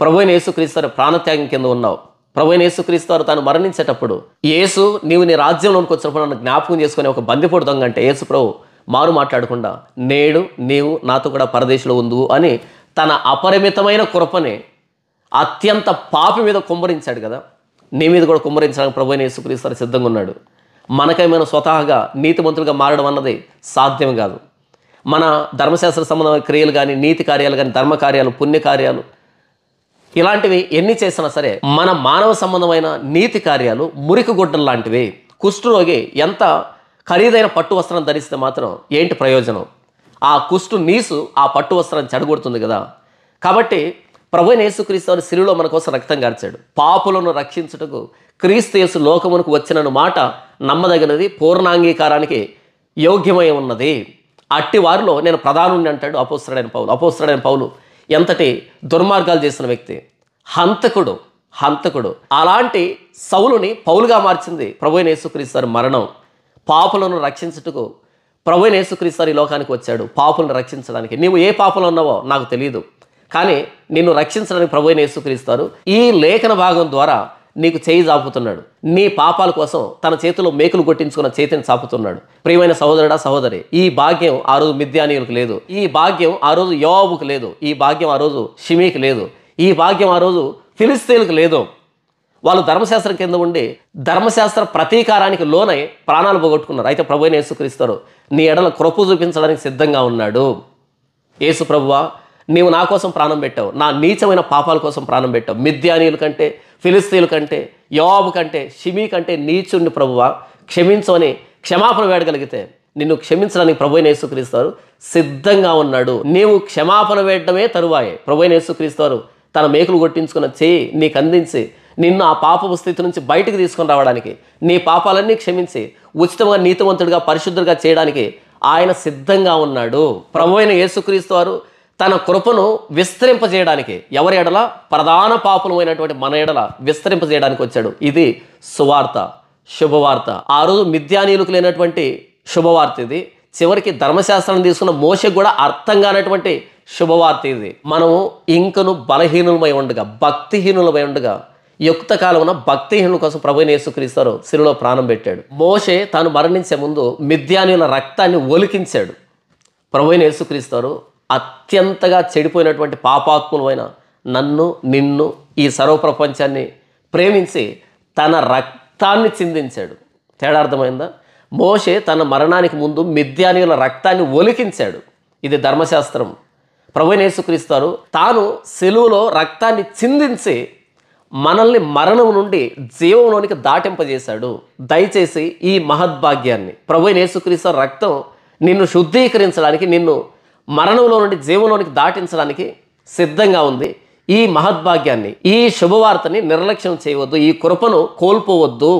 ప్రభు యేసుక్రీస్తు ప్రాణత్యాగం కింద ఉన్నావు ప్రభు యేసుక్రీస్తు వారు తాను మరణించేటప్పుడు యేసు నీవు నీ రాజ్యంలోనికి వచ్చినప్పుడు నన్ను జ్ఞాపకం చేసుకునే ఒక బందిపోటు దొంగ అంటే యేసు ప్రభు మారు మాట్లాడకుండా నేడు నీవు నాతో కూడా పరదేశంలో ఉందు అని తన అపరిమితమైన కృపని అత్యంత పాపి మీద కుమ్మరించాడు కదా నీ మీద కూడా కుమ్మరించడానికి ప్రభు యేసుక్రీస్తు సిద్ధంగా ఉన్నాడు మనకేమైనా స్వతహాగా నీతిమంతుడిగా మారడం అన్నది సాధ్యం కాదు మన ధర్మశాస్త్ర సంబంధమైన క్రియలు కానీ నీతి కార్యాలు కానీ ధర్మ కార్యాలు పుణ్యకార్యాలు ఇలాంటివి ఎన్ని చేసినా సరే మన మానవ సంబంధమైన నీతి కార్యాలు మురికి గుడ్డలు లాంటివి కుష్ఠరోగి ఎంత ఖరీదైన పట్టు వస్త్రం ధరిస్తే మాత్రం ఏంటి ప్రయోజనం ఆ కుష్టు నీసు ఆ పట్టు వస్త్రం చెడగొడుతుంది కదా కాబట్టి ప్రభు యేసుక్రీస్తు అని సిరిలో మన కోసం రక్తం గార్చాడు పాపులను రక్షించుటకు క్రీస్తు లోకమునకు వచ్చిన మాట నమ్మదగినది పూర్ణాంగీకారానికి యోగ్యమై ఉన్నది అట్టి వారిలో నేను ప్రధానుణ్ణి అంటాడు అపోస్తడైన పౌలు అపోస్తడైన పౌలు ఎంతటి దుర్మార్గాలు చేసిన వ్యక్తి హంతకుడు హంతకుడు అలాంటి సౌలుని పౌలుగా మార్చింది ప్రభుయన యేసుక్రీస్తారు మరణం పాపులను రక్షించుటకు ప్రభుయన యేసుక్రీస్తారు ఈ లోకానికి వచ్చాడు పాపులను రక్షించడానికి నీవు ఏ పాపలు ఉన్నావో నాకు తెలియదు కానీ నిన్ను రక్షించడానికి ప్రభుయన యేసుక్రీస్తారు ఈ లేఖన భాగం ద్వారా నీకు చేయి జాపుతున్నాడు నీ పాపాల కోసం తన చేతిలో మేకులు కొట్టించుకున్న చేతిని చాపుతున్నాడు ప్రియమైన సహోదరుడా సహోదరి ఈ భాగ్యం ఆ రోజు మిద్యానీయులకు లేదు ఈ భాగ్యం ఆ రోజు యోబుకు లేదు ఈ భాగ్యం ఆ రోజు షిమీకి లేదు ఈ భాగ్యం ఆ రోజు ఫిలిస్తీన్లకు లేదు వాళ్ళు ధర్మశాస్త్రం కింద ఉండి ధర్మశాస్త్ర ప్రతీకారానికి లోనై ప్రాణాలు పోగొట్టుకున్నారు అయితే ప్రభు యేసుక్రీస్తారు నీ ఎడల కృప చూపించడానికి సిద్ధంగా ఉన్నాడు యేసు ప్రభువా నీవు నా కోసం ప్రాణం పెట్టావు నా నీచమైన పాపాల కోసం ప్రాణం పెట్టావు మిథ్యానీయుల కంటే ఫిలిస్తీన్ల కంటే యోబు కంటే షిమి కంటే నీచుండి ప్రభువ క్షమించమని క్షమాపణ వేడగలిగితే నిన్ను క్షమించడానికి ప్రభు యేసుక్రీస్తారు సిద్ధంగా ఉన్నాడు నీవు క్షమాపణ వేయడమే తరువాయే ప్రభు యేసుక్రీస్తారు తన మేకులు కొట్టించుకున్న చేయి నీకు అందించి నిన్ను ఆ పాపపు స్థితి నుంచి బయటకు తీసుకుని రావడానికి నీ పాపాలన్నీ క్షమించి ఉచితంగా నీతివంతుడిగా పరిశుద్ధుడిగా చేయడానికి ఆయన సిద్ధంగా ఉన్నాడు ప్రభు అయిన యేసుక్రీస్తు వారు తన కృపను విస్తరింపజేయడానికి ఎవరి ఎడల ప్రధాన పాపులమైనటువంటి మన ఎడల విస్తరింపజేయడానికి వచ్చాడు ఇది సువార్త శుభవార్త ఆ రోజు మిథ్యానీయులకు లేనటువంటి శుభవార్త ఇది చివరికి ధర్మశాస్త్రాన్ని తీసుకున్న మోసకు కూడా అర్థం కానటువంటి శుభవార్త ఇది మనము ఇంకను బలహీనులమై ఉండగా భక్తిహీనులమై ఉండగా యుక్త కాలమున భక్తిహీనుల కోసం ప్రభు నేసుక్రీస్తారు సిరిలో ప్రాణం పెట్టాడు మోషే తాను మరణించే ముందు మిథ్యానుల రక్తాన్ని ఒలికించాడు ప్రభు నేసుక్రీస్తారు అత్యంతగా చెడిపోయినటువంటి పాపాత్ములమైన నన్ను నిన్ను ఈ సర్వప్రపంచాన్ని ప్రేమించి తన రక్తాన్ని చిందించాడు తేడా అర్థమైందా మోషే తన మరణానికి ముందు మిథ్యానీయుల రక్తాన్ని ఒలికించాడు ఇది ధర్మశాస్త్రం ప్రభునేసుక్రీస్తారు తాను సెలువులో రక్తాన్ని చిందించి మనల్ని మరణం నుండి జీవంలోనికి దాటింపజేశాడు దయచేసి ఈ మహద్భాగ్యాన్ని ప్రభు నేసుక్రీస్తు రక్తం నిన్ను శుద్ధీకరించడానికి నిన్ను మరణంలో నుండి జీవంలోనికి దాటించడానికి సిద్ధంగా ఉంది ఈ మహద్భాగ్యాన్ని ఈ శుభవార్తని నిర్లక్ష్యం చేయవద్దు ఈ కృపను కోల్పోవద్దు